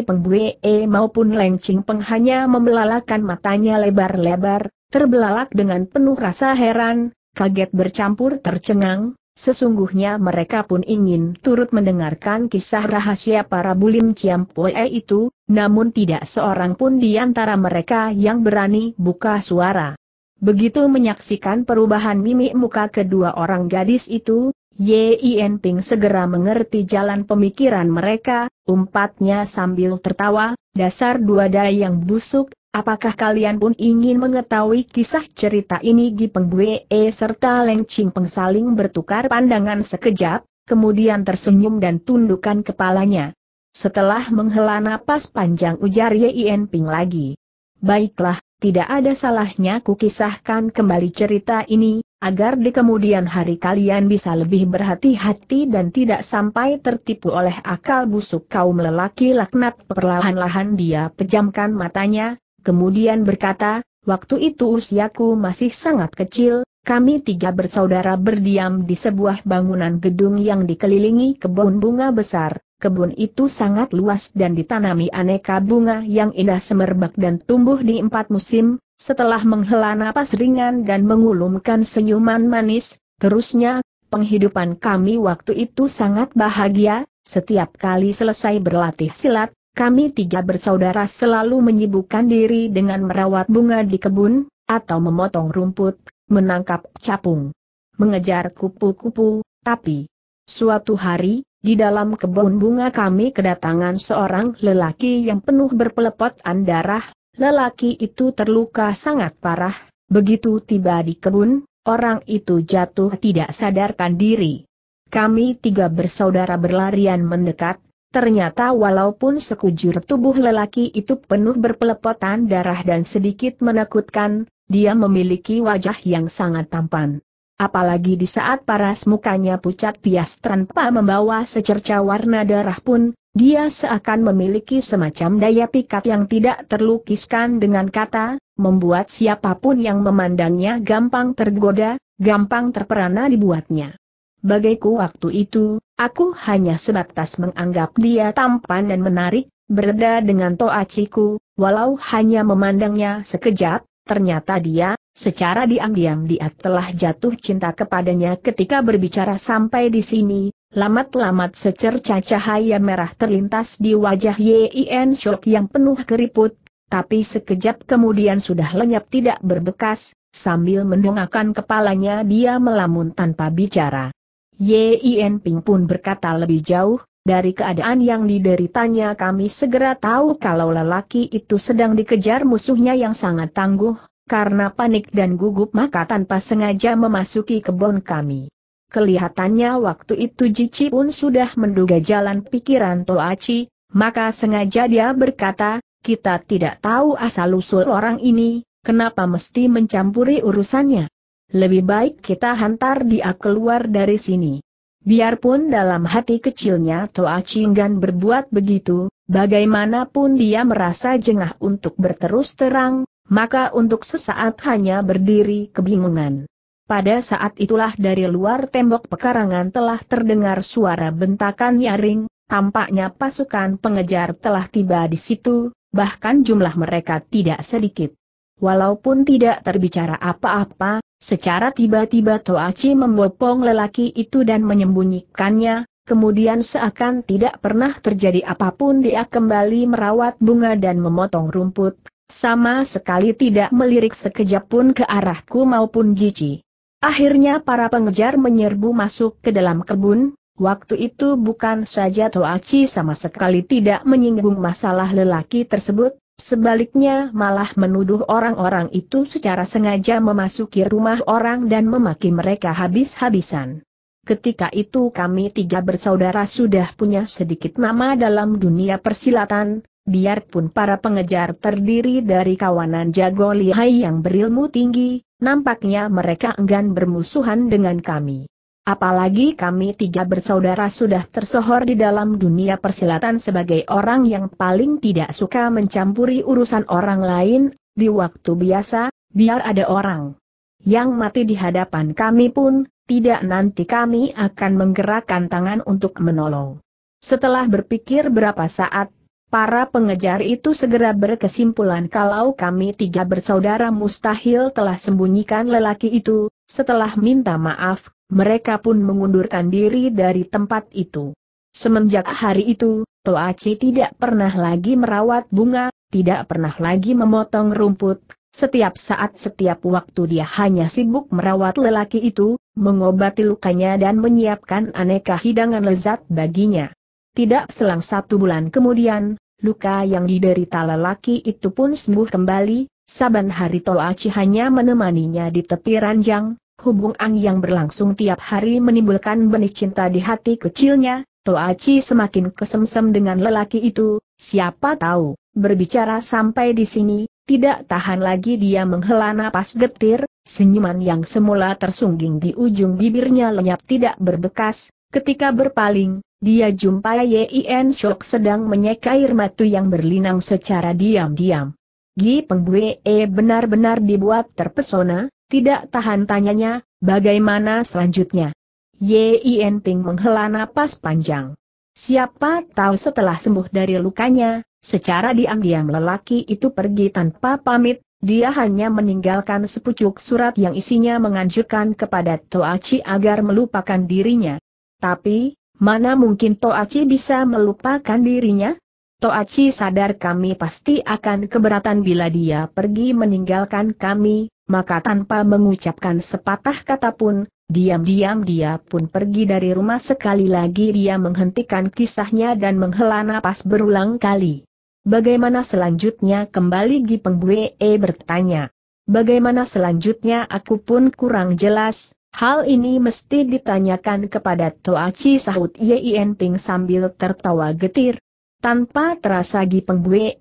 Pengbue e maupun Leng Ching Peng hanya membelalakan matanya lebar-lebar, terbelalak dengan penuh rasa heran, kaget bercampur tercengang, Sesungguhnya mereka pun ingin turut mendengarkan kisah rahasia para bulim Poe itu, namun tidak seorang pun di antara mereka yang berani buka suara. Begitu menyaksikan perubahan mimik muka kedua orang gadis itu, Yin Ping segera mengerti jalan pemikiran mereka, umpatnya sambil tertawa, dasar dua daya yang busuk, Apakah kalian pun ingin mengetahui kisah cerita ini Gi Pengbue e serta Leng Ching Peng saling bertukar pandangan sekejap, kemudian tersenyum dan tundukkan kepalanya. Setelah menghela napas panjang ujar Yen Ping lagi. Baiklah, tidak ada salahnya kukisahkan kembali cerita ini, agar di kemudian hari kalian bisa lebih berhati-hati dan tidak sampai tertipu oleh akal busuk kaum lelaki laknat perlahan-lahan dia pejamkan matanya, kemudian berkata, waktu itu usiaku masih sangat kecil, kami tiga bersaudara berdiam di sebuah bangunan gedung yang dikelilingi kebun bunga besar. Kebun itu sangat luas dan ditanami aneka bunga yang indah semerbak dan tumbuh di empat musim. Setelah menghela napas ringan dan mengulumkan senyuman manis, terusnya, penghidupan kami waktu itu sangat bahagia. Setiap kali selesai berlatih silat, kami tiga bersaudara selalu menyibukkan diri dengan merawat bunga di kebun, atau memotong rumput, menangkap capung, mengejar kupu-kupu, tapi suatu hari, di dalam kebun bunga kami kedatangan seorang lelaki yang penuh berpelepotan darah, lelaki itu terluka sangat parah, begitu tiba di kebun, orang itu jatuh tidak sadarkan diri. Kami tiga bersaudara berlarian mendekat, Ternyata walaupun sekujur tubuh lelaki itu penuh berpelepotan darah dan sedikit menakutkan, dia memiliki wajah yang sangat tampan. Apalagi di saat paras mukanya pucat pias tanpa membawa secerca warna darah pun, dia seakan memiliki semacam daya pikat yang tidak terlukiskan dengan kata, membuat siapapun yang memandangnya gampang tergoda, gampang terperana dibuatnya. Bagaiku waktu itu, Aku hanya sebatas menganggap dia tampan dan menarik, berbeda dengan ciku. walau hanya memandangnya sekejap, ternyata dia, secara diam-diam dia telah jatuh cinta kepadanya ketika berbicara sampai di sini, lamat-lamat secerca cahaya merah terlintas di wajah Yien, Shok yang penuh keriput, tapi sekejap kemudian sudah lenyap tidak berbekas, sambil mendongakkan kepalanya dia melamun tanpa bicara. Yin Ping pun berkata lebih jauh, dari keadaan yang dideritanya kami segera tahu kalau lelaki itu sedang dikejar musuhnya yang sangat tangguh, karena panik dan gugup maka tanpa sengaja memasuki kebun kami. Kelihatannya waktu itu Jici pun sudah menduga jalan pikiran Toachi, maka sengaja dia berkata, kita tidak tahu asal-usul orang ini, kenapa mesti mencampuri urusannya lebih baik kita hantar dia keluar dari sini. Biarpun dalam hati kecilnya Toa Chinggan berbuat begitu, bagaimanapun dia merasa jengah untuk berterus terang, maka untuk sesaat hanya berdiri kebingungan. Pada saat itulah dari luar tembok pekarangan telah terdengar suara bentakan nyaring, tampaknya pasukan pengejar telah tiba di situ, bahkan jumlah mereka tidak sedikit. Walaupun tidak terbicara apa-apa, Secara tiba-tiba Toachi membopong lelaki itu dan menyembunyikannya, kemudian seakan tidak pernah terjadi apapun dia kembali merawat bunga dan memotong rumput, sama sekali tidak melirik sekejap pun ke arahku maupun Jici. Akhirnya para pengejar menyerbu masuk ke dalam kebun, waktu itu bukan saja Toachi sama sekali tidak menyinggung masalah lelaki tersebut, Sebaliknya malah menuduh orang-orang itu secara sengaja memasuki rumah orang dan memaki mereka habis-habisan. Ketika itu kami tiga bersaudara sudah punya sedikit nama dalam dunia persilatan, biarpun para pengejar terdiri dari kawanan jago lihai yang berilmu tinggi, nampaknya mereka enggan bermusuhan dengan kami. Apalagi kami tiga bersaudara sudah tersohor di dalam dunia persilatan sebagai orang yang paling tidak suka mencampuri urusan orang lain, di waktu biasa, biar ada orang yang mati di hadapan kami pun, tidak nanti kami akan menggerakkan tangan untuk menolong. Setelah berpikir berapa saat, para pengejar itu segera berkesimpulan kalau kami tiga bersaudara mustahil telah sembunyikan lelaki itu, setelah minta maaf, mereka pun mengundurkan diri dari tempat itu. Semenjak hari itu, Toachi tidak pernah lagi merawat bunga, tidak pernah lagi memotong rumput, setiap saat setiap waktu dia hanya sibuk merawat lelaki itu, mengobati lukanya dan menyiapkan aneka hidangan lezat baginya. Tidak selang satu bulan kemudian, luka yang diderita lelaki itu pun sembuh kembali, Saban hari Toaci hanya menemaninya di tepi ranjang, hubung ang yang berlangsung tiap hari menimbulkan benih cinta di hati kecilnya, Toaci semakin kesemsem dengan lelaki itu, siapa tahu, berbicara sampai di sini, tidak tahan lagi dia menghela napas getir, senyuman yang semula tersungging di ujung bibirnya lenyap tidak berbekas, ketika berpaling, dia jumpai Yin Shok sedang menyeka air matu yang berlinang secara diam-diam. Gi Penggwee e, benar-benar dibuat terpesona, tidak tahan tanyanya, bagaimana selanjutnya? Yin Ping menghela napas panjang. Siapa tahu setelah sembuh dari lukanya, secara diam-diam lelaki itu pergi tanpa pamit, dia hanya meninggalkan sepucuk surat yang isinya menganjurkan kepada Toachi agar melupakan dirinya. Tapi, mana mungkin Toachi bisa melupakan dirinya? Toachi sadar kami pasti akan keberatan bila dia pergi meninggalkan kami, maka tanpa mengucapkan sepatah kata pun, diam-diam dia pun pergi dari rumah sekali lagi dia menghentikan kisahnya dan menghela napas berulang kali. Bagaimana selanjutnya kembali Gi eh bertanya. Bagaimana selanjutnya aku pun kurang jelas, Hal ini mesti ditanyakan kepada Toachi sahut Yin Ping sambil tertawa getir, tanpa terasa Gi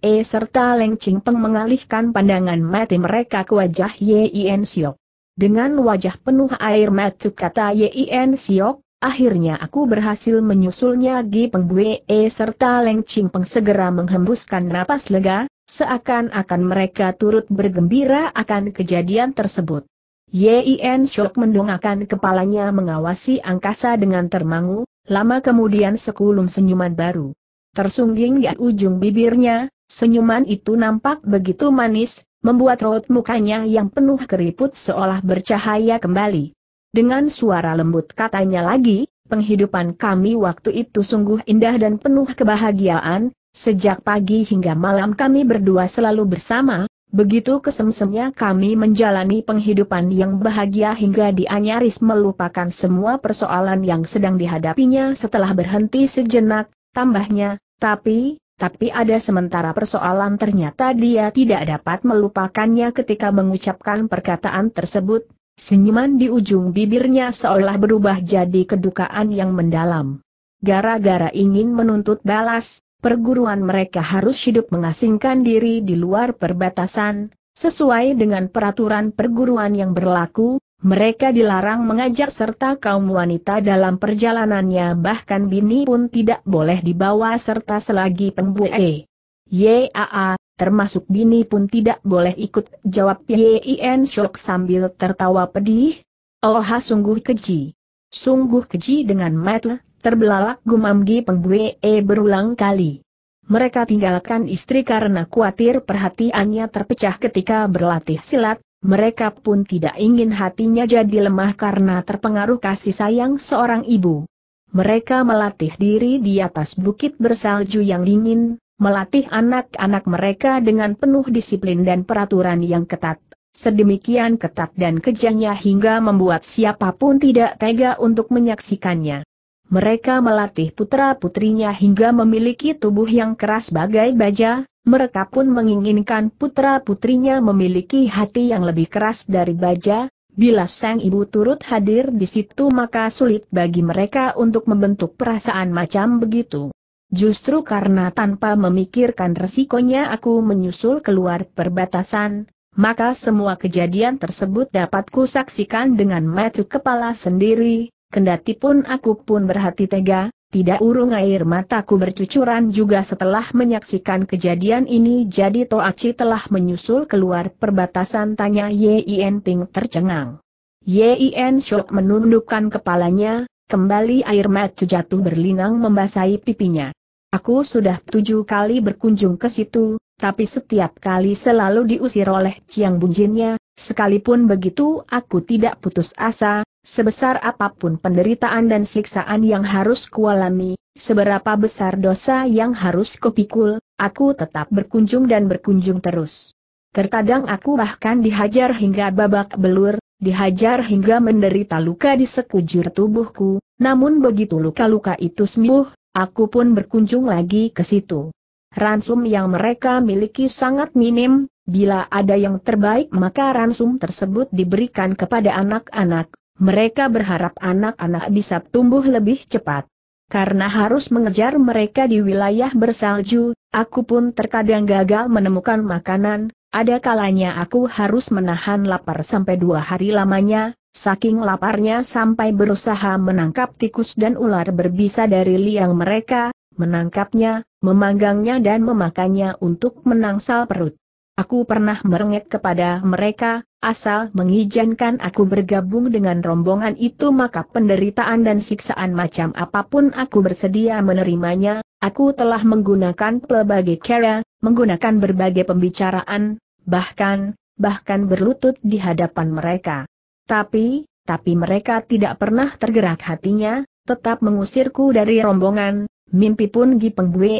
e serta Leng Ching Peng mengalihkan pandangan mati mereka ke wajah Yin Siok. Dengan wajah penuh air mata kata Yin Siok, akhirnya aku berhasil menyusulnya Gi e serta Leng Ching Peng segera menghembuskan napas lega, seakan-akan mereka turut bergembira akan kejadian tersebut. Yin Siok mendongakkan kepalanya mengawasi angkasa dengan termangu, lama kemudian sekulum senyuman baru. Tersungging di ujung bibirnya, senyuman itu nampak begitu manis, membuat raut mukanya yang penuh keriput seolah bercahaya kembali. Dengan suara lembut katanya lagi, penghidupan kami waktu itu sungguh indah dan penuh kebahagiaan, sejak pagi hingga malam kami berdua selalu bersama, begitu kesemsemnya kami menjalani penghidupan yang bahagia hingga dianyaris melupakan semua persoalan yang sedang dihadapinya setelah berhenti sejenak, Tambahnya, tapi, tapi ada sementara persoalan ternyata dia tidak dapat melupakannya ketika mengucapkan perkataan tersebut, senyuman di ujung bibirnya seolah berubah jadi kedukaan yang mendalam. Gara-gara ingin menuntut balas, perguruan mereka harus hidup mengasingkan diri di luar perbatasan, sesuai dengan peraturan perguruan yang berlaku, mereka dilarang mengajak serta kaum wanita dalam perjalanannya bahkan bini pun tidak boleh dibawa serta selagi pembue. YAA, termasuk bini pun tidak boleh ikut, jawab YIN Shok sambil tertawa pedih. Oh sungguh keji. Sungguh keji dengan metel, terbelalak gumam Gi Pengbue berulang kali. Mereka tinggalkan istri karena khawatir perhatiannya terpecah ketika berlatih silat, mereka pun tidak ingin hatinya jadi lemah karena terpengaruh kasih sayang seorang ibu. Mereka melatih diri di atas bukit bersalju yang dingin, melatih anak-anak mereka dengan penuh disiplin dan peraturan yang ketat. Sedemikian ketat dan kejamnya hingga membuat siapapun tidak tega untuk menyaksikannya. Mereka melatih putra-putrinya hingga memiliki tubuh yang keras bagai baja, mereka pun menginginkan putra-putrinya memiliki hati yang lebih keras dari baja, bila sang ibu turut hadir di situ maka sulit bagi mereka untuk membentuk perasaan macam begitu. Justru karena tanpa memikirkan resikonya aku menyusul keluar perbatasan, maka semua kejadian tersebut dapat kusaksikan dengan mata kepala sendiri, kendati pun aku pun berhati tega, tidak urung air mataku bercucuran juga setelah menyaksikan kejadian ini jadi Toachi telah menyusul keluar perbatasan tanya Yien Ping tercengang. Yien Shok menundukkan kepalanya, kembali air mata jatuh berlinang membasahi pipinya. Aku sudah tujuh kali berkunjung ke situ, tapi setiap kali selalu diusir oleh Chiang Bunjinnya, Sekalipun begitu aku tidak putus asa, sebesar apapun penderitaan dan siksaan yang harus kualami, seberapa besar dosa yang harus kupikul, aku tetap berkunjung dan berkunjung terus. Terkadang aku bahkan dihajar hingga babak belur, dihajar hingga menderita luka di sekujur tubuhku, namun begitu luka-luka itu sembuh, aku pun berkunjung lagi ke situ. Ransum yang mereka miliki sangat minim, Bila ada yang terbaik maka ransum tersebut diberikan kepada anak-anak, mereka berharap anak-anak bisa tumbuh lebih cepat. Karena harus mengejar mereka di wilayah bersalju, aku pun terkadang gagal menemukan makanan, ada kalanya aku harus menahan lapar sampai dua hari lamanya, saking laparnya sampai berusaha menangkap tikus dan ular berbisa dari liang mereka, menangkapnya, memanggangnya dan memakannya untuk menangsal perut. Aku pernah merengek kepada mereka, asal mengizinkan aku bergabung dengan rombongan itu maka penderitaan dan siksaan macam apapun aku bersedia menerimanya, aku telah menggunakan pelbagai cara, menggunakan berbagai pembicaraan, bahkan, bahkan berlutut di hadapan mereka. Tapi, tapi mereka tidak pernah tergerak hatinya, tetap mengusirku dari rombongan, Mimpi pun Gi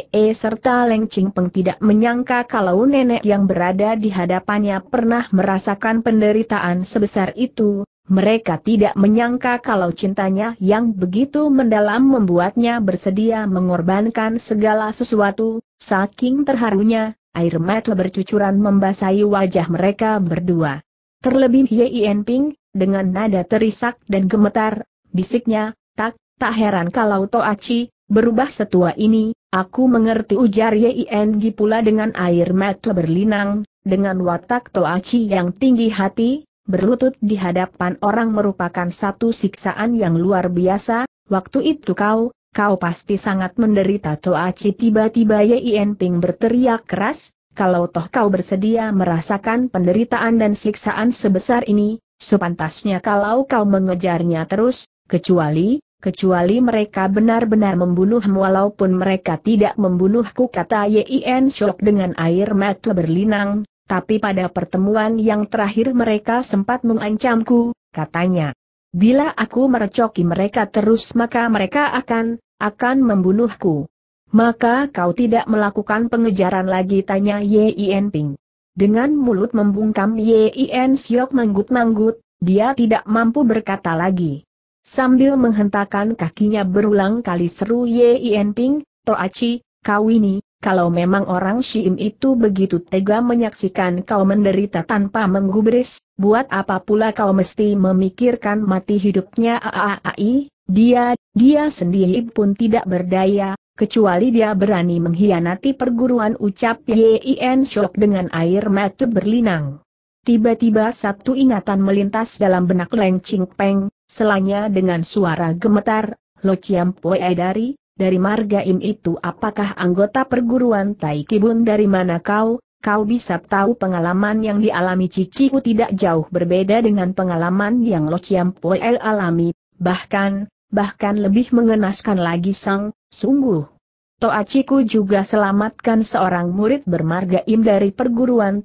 e serta Leng Ching Peng tidak menyangka kalau nenek yang berada di hadapannya pernah merasakan penderitaan sebesar itu, mereka tidak menyangka kalau cintanya yang begitu mendalam membuatnya bersedia mengorbankan segala sesuatu, saking terharunya, air mata bercucuran membasahi wajah mereka berdua. Terlebih Yin Ping, dengan nada terisak dan gemetar, bisiknya, tak, tak heran kalau Toachi, Berubah setua ini, aku mengerti ujar Gi pula dengan air mata berlinang, dengan watak Toachi yang tinggi hati, berlutut di hadapan orang merupakan satu siksaan yang luar biasa, waktu itu kau, kau pasti sangat menderita Toachi tiba-tiba Ying Ping berteriak keras, kalau toh kau bersedia merasakan penderitaan dan siksaan sebesar ini, sepantasnya kalau kau mengejarnya terus, kecuali, kecuali mereka benar-benar membunuhmu walaupun mereka tidak membunuhku kata Yin Shok dengan air mata berlinang, tapi pada pertemuan yang terakhir mereka sempat mengancamku, katanya. Bila aku merecoki mereka terus maka mereka akan, akan membunuhku. Maka kau tidak melakukan pengejaran lagi tanya Yin Ping. Dengan mulut membungkam Yin Siok manggut-manggut, dia tidak mampu berkata lagi. Sambil menghentakkan kakinya berulang kali seru Ye Ping, Toachi, ini, kalau memang orang Shiim itu begitu tega menyaksikan kau menderita tanpa menggubris, buat apa pula kau mesti memikirkan mati hidupnya AAAI, dia, dia sendiri pun tidak berdaya, kecuali dia berani mengkhianati perguruan ucap Ye Yin Shok dengan air mata berlinang. Tiba-tiba satu ingatan melintas dalam benak Leng Ching Peng, Selanya dengan suara gemetar, Lo Chiam Poe dari, dari marga im itu apakah anggota perguruan Tai Kibun dari mana kau, kau bisa tahu pengalaman yang dialami Ciciku tidak jauh berbeda dengan pengalaman yang Lo Chiam Poe alami, bahkan, bahkan lebih mengenaskan lagi sang, sungguh. ciku juga selamatkan seorang murid bermarga Im dari perguruan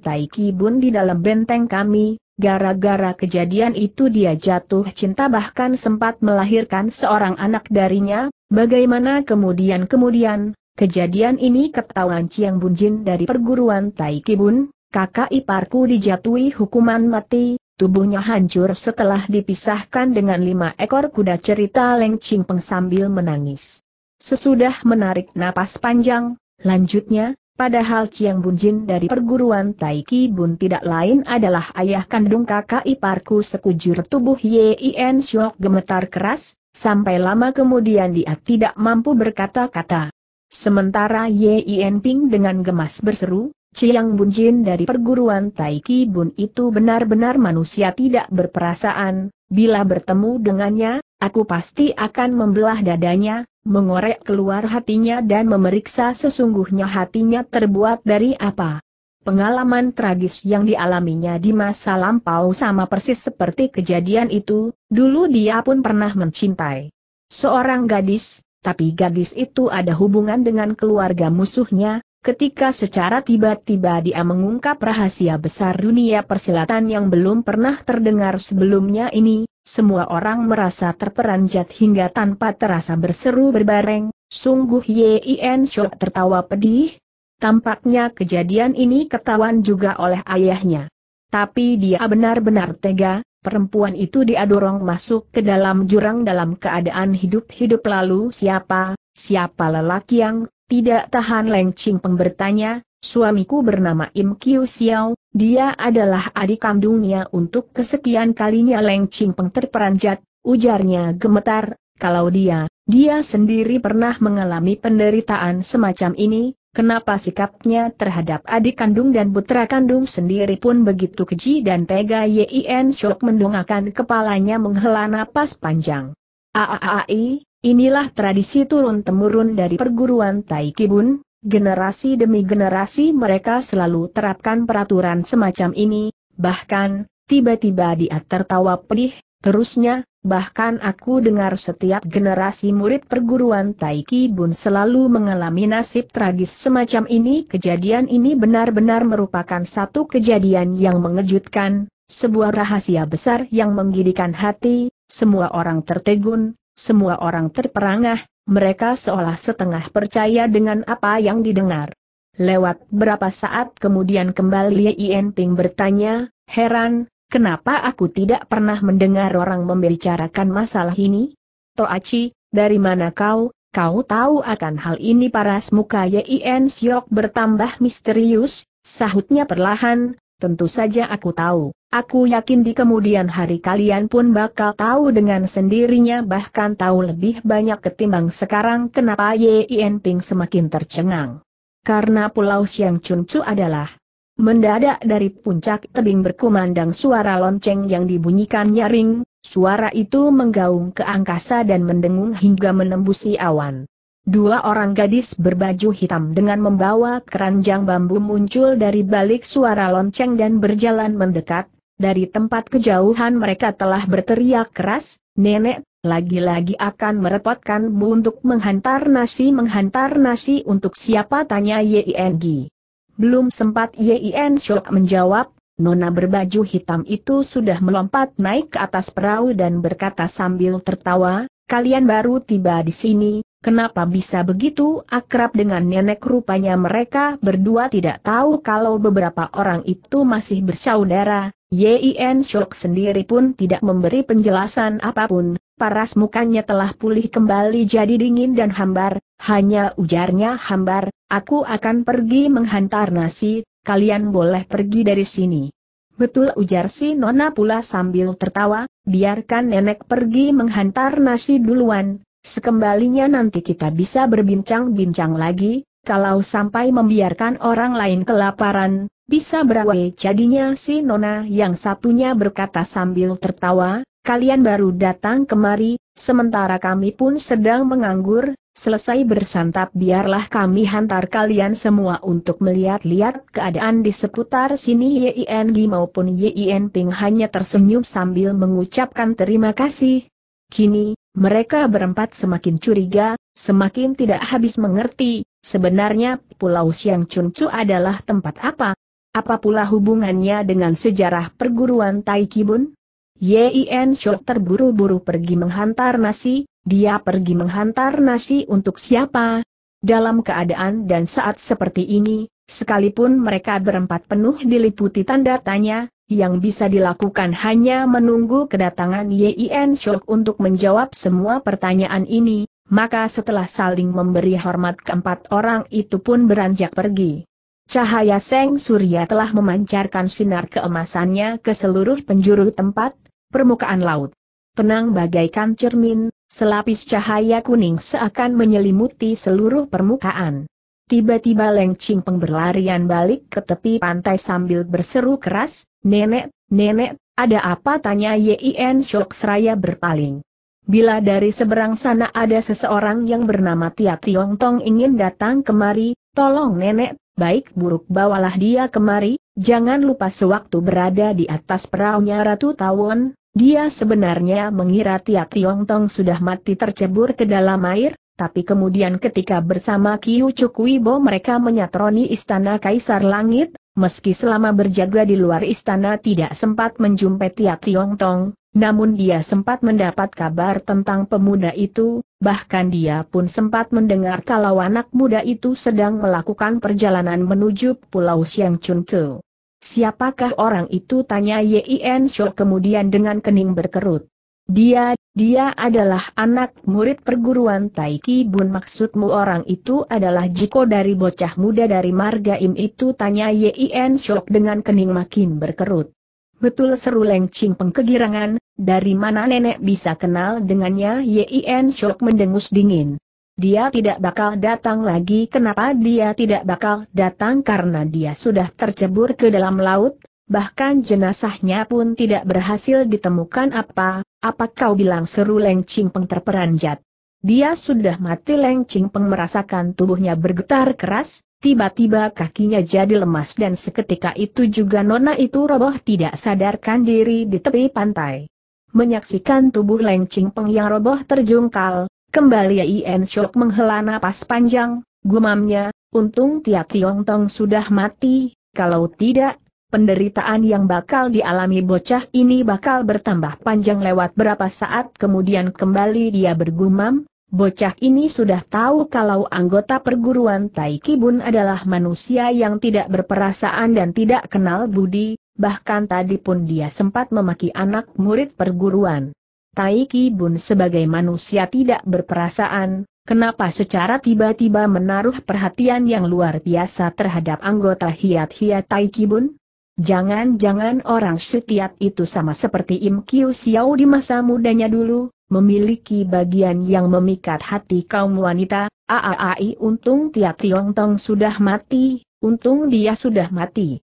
Bun di dalam benteng kami, Gara-gara kejadian itu dia jatuh cinta bahkan sempat melahirkan seorang anak darinya, bagaimana kemudian-kemudian, kejadian ini ketahuan Ciang Bunjin dari perguruan Taikibun, kakak iparku dijatuhi hukuman mati, tubuhnya hancur setelah dipisahkan dengan lima ekor kuda cerita Leng Ching Peng sambil menangis. Sesudah menarik napas panjang, lanjutnya, Padahal Chiang Bunjin dari perguruan Taiki Bun tidak lain adalah ayah kandung kakak iparku sekujur tubuh Yin Shok gemetar keras, sampai lama kemudian dia tidak mampu berkata-kata. Sementara Yin Ping dengan gemas berseru, Chiang Bunjin dari perguruan Taiki Bun itu benar-benar manusia tidak berperasaan, bila bertemu dengannya, Aku pasti akan membelah dadanya, mengorek keluar hatinya dan memeriksa sesungguhnya hatinya terbuat dari apa. Pengalaman tragis yang dialaminya di masa lampau sama persis seperti kejadian itu, dulu dia pun pernah mencintai seorang gadis, tapi gadis itu ada hubungan dengan keluarga musuhnya, ketika secara tiba-tiba dia mengungkap rahasia besar dunia persilatan yang belum pernah terdengar sebelumnya ini, semua orang merasa terperanjat hingga tanpa terasa berseru berbareng, sungguh Yin Shou tertawa pedih. Tampaknya kejadian ini ketahuan juga oleh ayahnya. Tapi dia benar-benar tega, perempuan itu dia masuk ke dalam jurang dalam keadaan hidup-hidup lalu siapa, siapa lelaki yang tidak tahan Leng Ching pembertanya, Suamiku bernama Im Kiu Xiao, dia adalah adik kandungnya untuk kesekian kalinya Leng Ching Peng terperanjat, ujarnya gemetar, kalau dia, dia sendiri pernah mengalami penderitaan semacam ini, kenapa sikapnya terhadap adik kandung dan putra kandung sendiri pun begitu keji dan tega Yin Shok mendongakkan kepalanya menghela napas panjang. Aaai, inilah tradisi turun-temurun dari perguruan Taikibun, Generasi demi generasi mereka selalu terapkan peraturan semacam ini, bahkan, tiba-tiba dia tertawa pedih, terusnya, bahkan aku dengar setiap generasi murid perguruan Taiki Bun selalu mengalami nasib tragis semacam ini. Kejadian ini benar-benar merupakan satu kejadian yang mengejutkan, sebuah rahasia besar yang menggidikan hati, semua orang tertegun, semua orang terperangah, mereka seolah setengah percaya dengan apa yang didengar. Lewat berapa saat kemudian kembali Ian Ping bertanya, heran, kenapa aku tidak pernah mendengar orang membicarakan masalah ini? Toachi, dari mana kau, kau tahu akan hal ini paras muka Ian Siok bertambah misterius, sahutnya perlahan, Tentu saja aku tahu, aku yakin di kemudian hari kalian pun bakal tahu dengan sendirinya bahkan tahu lebih banyak ketimbang sekarang kenapa Yin Ping semakin tercengang. Karena Pulau Siang Chu adalah mendadak dari puncak tebing berkumandang suara lonceng yang dibunyikan nyaring, suara itu menggaung ke angkasa dan mendengung hingga menembusi awan. Dua orang gadis berbaju hitam dengan membawa keranjang bambu muncul dari balik suara lonceng dan berjalan mendekat, dari tempat kejauhan mereka telah berteriak keras, Nenek, lagi-lagi akan merepotkanmu untuk menghantar nasi menghantar nasi untuk siapa tanya YING. Belum sempat YIN Shok menjawab, Nona berbaju hitam itu sudah melompat naik ke atas perahu dan berkata sambil tertawa, kalian baru tiba di sini, Kenapa bisa begitu akrab dengan nenek rupanya mereka berdua tidak tahu kalau beberapa orang itu masih bersaudara, Yin Shok sendiri pun tidak memberi penjelasan apapun, paras mukanya telah pulih kembali jadi dingin dan hambar, hanya ujarnya hambar, aku akan pergi menghantar nasi, kalian boleh pergi dari sini. Betul ujar si Nona pula sambil tertawa, biarkan nenek pergi menghantar nasi duluan, Sekembalinya nanti kita bisa berbincang-bincang lagi, kalau sampai membiarkan orang lain kelaparan, bisa berawai jadinya si Nona yang satunya berkata sambil tertawa, kalian baru datang kemari, sementara kami pun sedang menganggur, selesai bersantap biarlah kami hantar kalian semua untuk melihat-lihat keadaan di seputar sini YING maupun YIN Ping hanya tersenyum sambil mengucapkan terima kasih. Kini, mereka berempat semakin curiga, semakin tidak habis mengerti, sebenarnya Pulau Siang Chuncu adalah tempat apa? Apa pula hubungannya dengan sejarah perguruan Tai Kibun? Yin Shou terburu-buru pergi menghantar nasi, dia pergi menghantar nasi untuk siapa? Dalam keadaan dan saat seperti ini, sekalipun mereka berempat penuh diliputi tanda tanya, yang bisa dilakukan hanya menunggu kedatangan Yin Shok untuk menjawab semua pertanyaan ini, maka setelah saling memberi hormat keempat orang itu pun beranjak pergi. Cahaya Seng Surya telah memancarkan sinar keemasannya ke seluruh penjuru tempat, permukaan laut. Tenang bagaikan cermin, selapis cahaya kuning seakan menyelimuti seluruh permukaan. Tiba-tiba Leng Peng berlarian balik ke tepi pantai sambil berseru keras, Nenek, Nenek, ada apa tanya Yin Shok Seraya berpaling. Bila dari seberang sana ada seseorang yang bernama Tia Tiong Tong ingin datang kemari, tolong Nenek, baik buruk bawalah dia kemari, jangan lupa sewaktu berada di atas perahunya Ratu Tawon, dia sebenarnya mengira Tia Tiong Tong sudah mati tercebur ke dalam air, tapi kemudian ketika bersama Kiyu Cukwibo mereka menyatroni istana Kaisar Langit, meski selama berjaga di luar istana tidak sempat menjumpai Tia Tiong Tong, namun dia sempat mendapat kabar tentang pemuda itu, bahkan dia pun sempat mendengar kalau anak muda itu sedang melakukan perjalanan menuju Pulau Siang Chuntu. Siapakah orang itu tanya Yin Shou kemudian dengan kening berkerut. Dia dia adalah anak murid perguruan Taiki Bun maksudmu orang itu adalah Jiko dari bocah muda dari marga Im itu tanya Yin Shok dengan kening makin berkerut. Betul seru Leng Ching pengkegirangan, dari mana nenek bisa kenal dengannya Yin Shok mendengus dingin. Dia tidak bakal datang lagi kenapa dia tidak bakal datang karena dia sudah tercebur ke dalam laut, bahkan jenazahnya pun tidak berhasil ditemukan apa, apa kau bilang seru Leng peng terperanjat. Dia sudah mati Leng peng merasakan tubuhnya bergetar keras, tiba-tiba kakinya jadi lemas dan seketika itu juga nona itu roboh tidak sadarkan diri di tepi pantai. Menyaksikan tubuh Leng peng yang roboh terjungkal, kembali Ian Shok menghela napas panjang, gumamnya, untung Tia Tiong Tong sudah mati, kalau tidak, penderitaan yang bakal dialami bocah ini bakal bertambah panjang lewat berapa saat kemudian kembali dia bergumam, bocah ini sudah tahu kalau anggota perguruan Taikibun Bun adalah manusia yang tidak berperasaan dan tidak kenal budi, bahkan tadi pun dia sempat memaki anak murid perguruan. Taikibun Bun sebagai manusia tidak berperasaan, Kenapa secara tiba-tiba menaruh perhatian yang luar biasa terhadap anggota Hiat Hiat Taikibun? Jangan-jangan orang setiat itu sama seperti Im Kiu Xiao di masa mudanya dulu, memiliki bagian yang memikat hati kaum wanita, aaai untung Tia Tiong Tong sudah mati, untung dia sudah mati.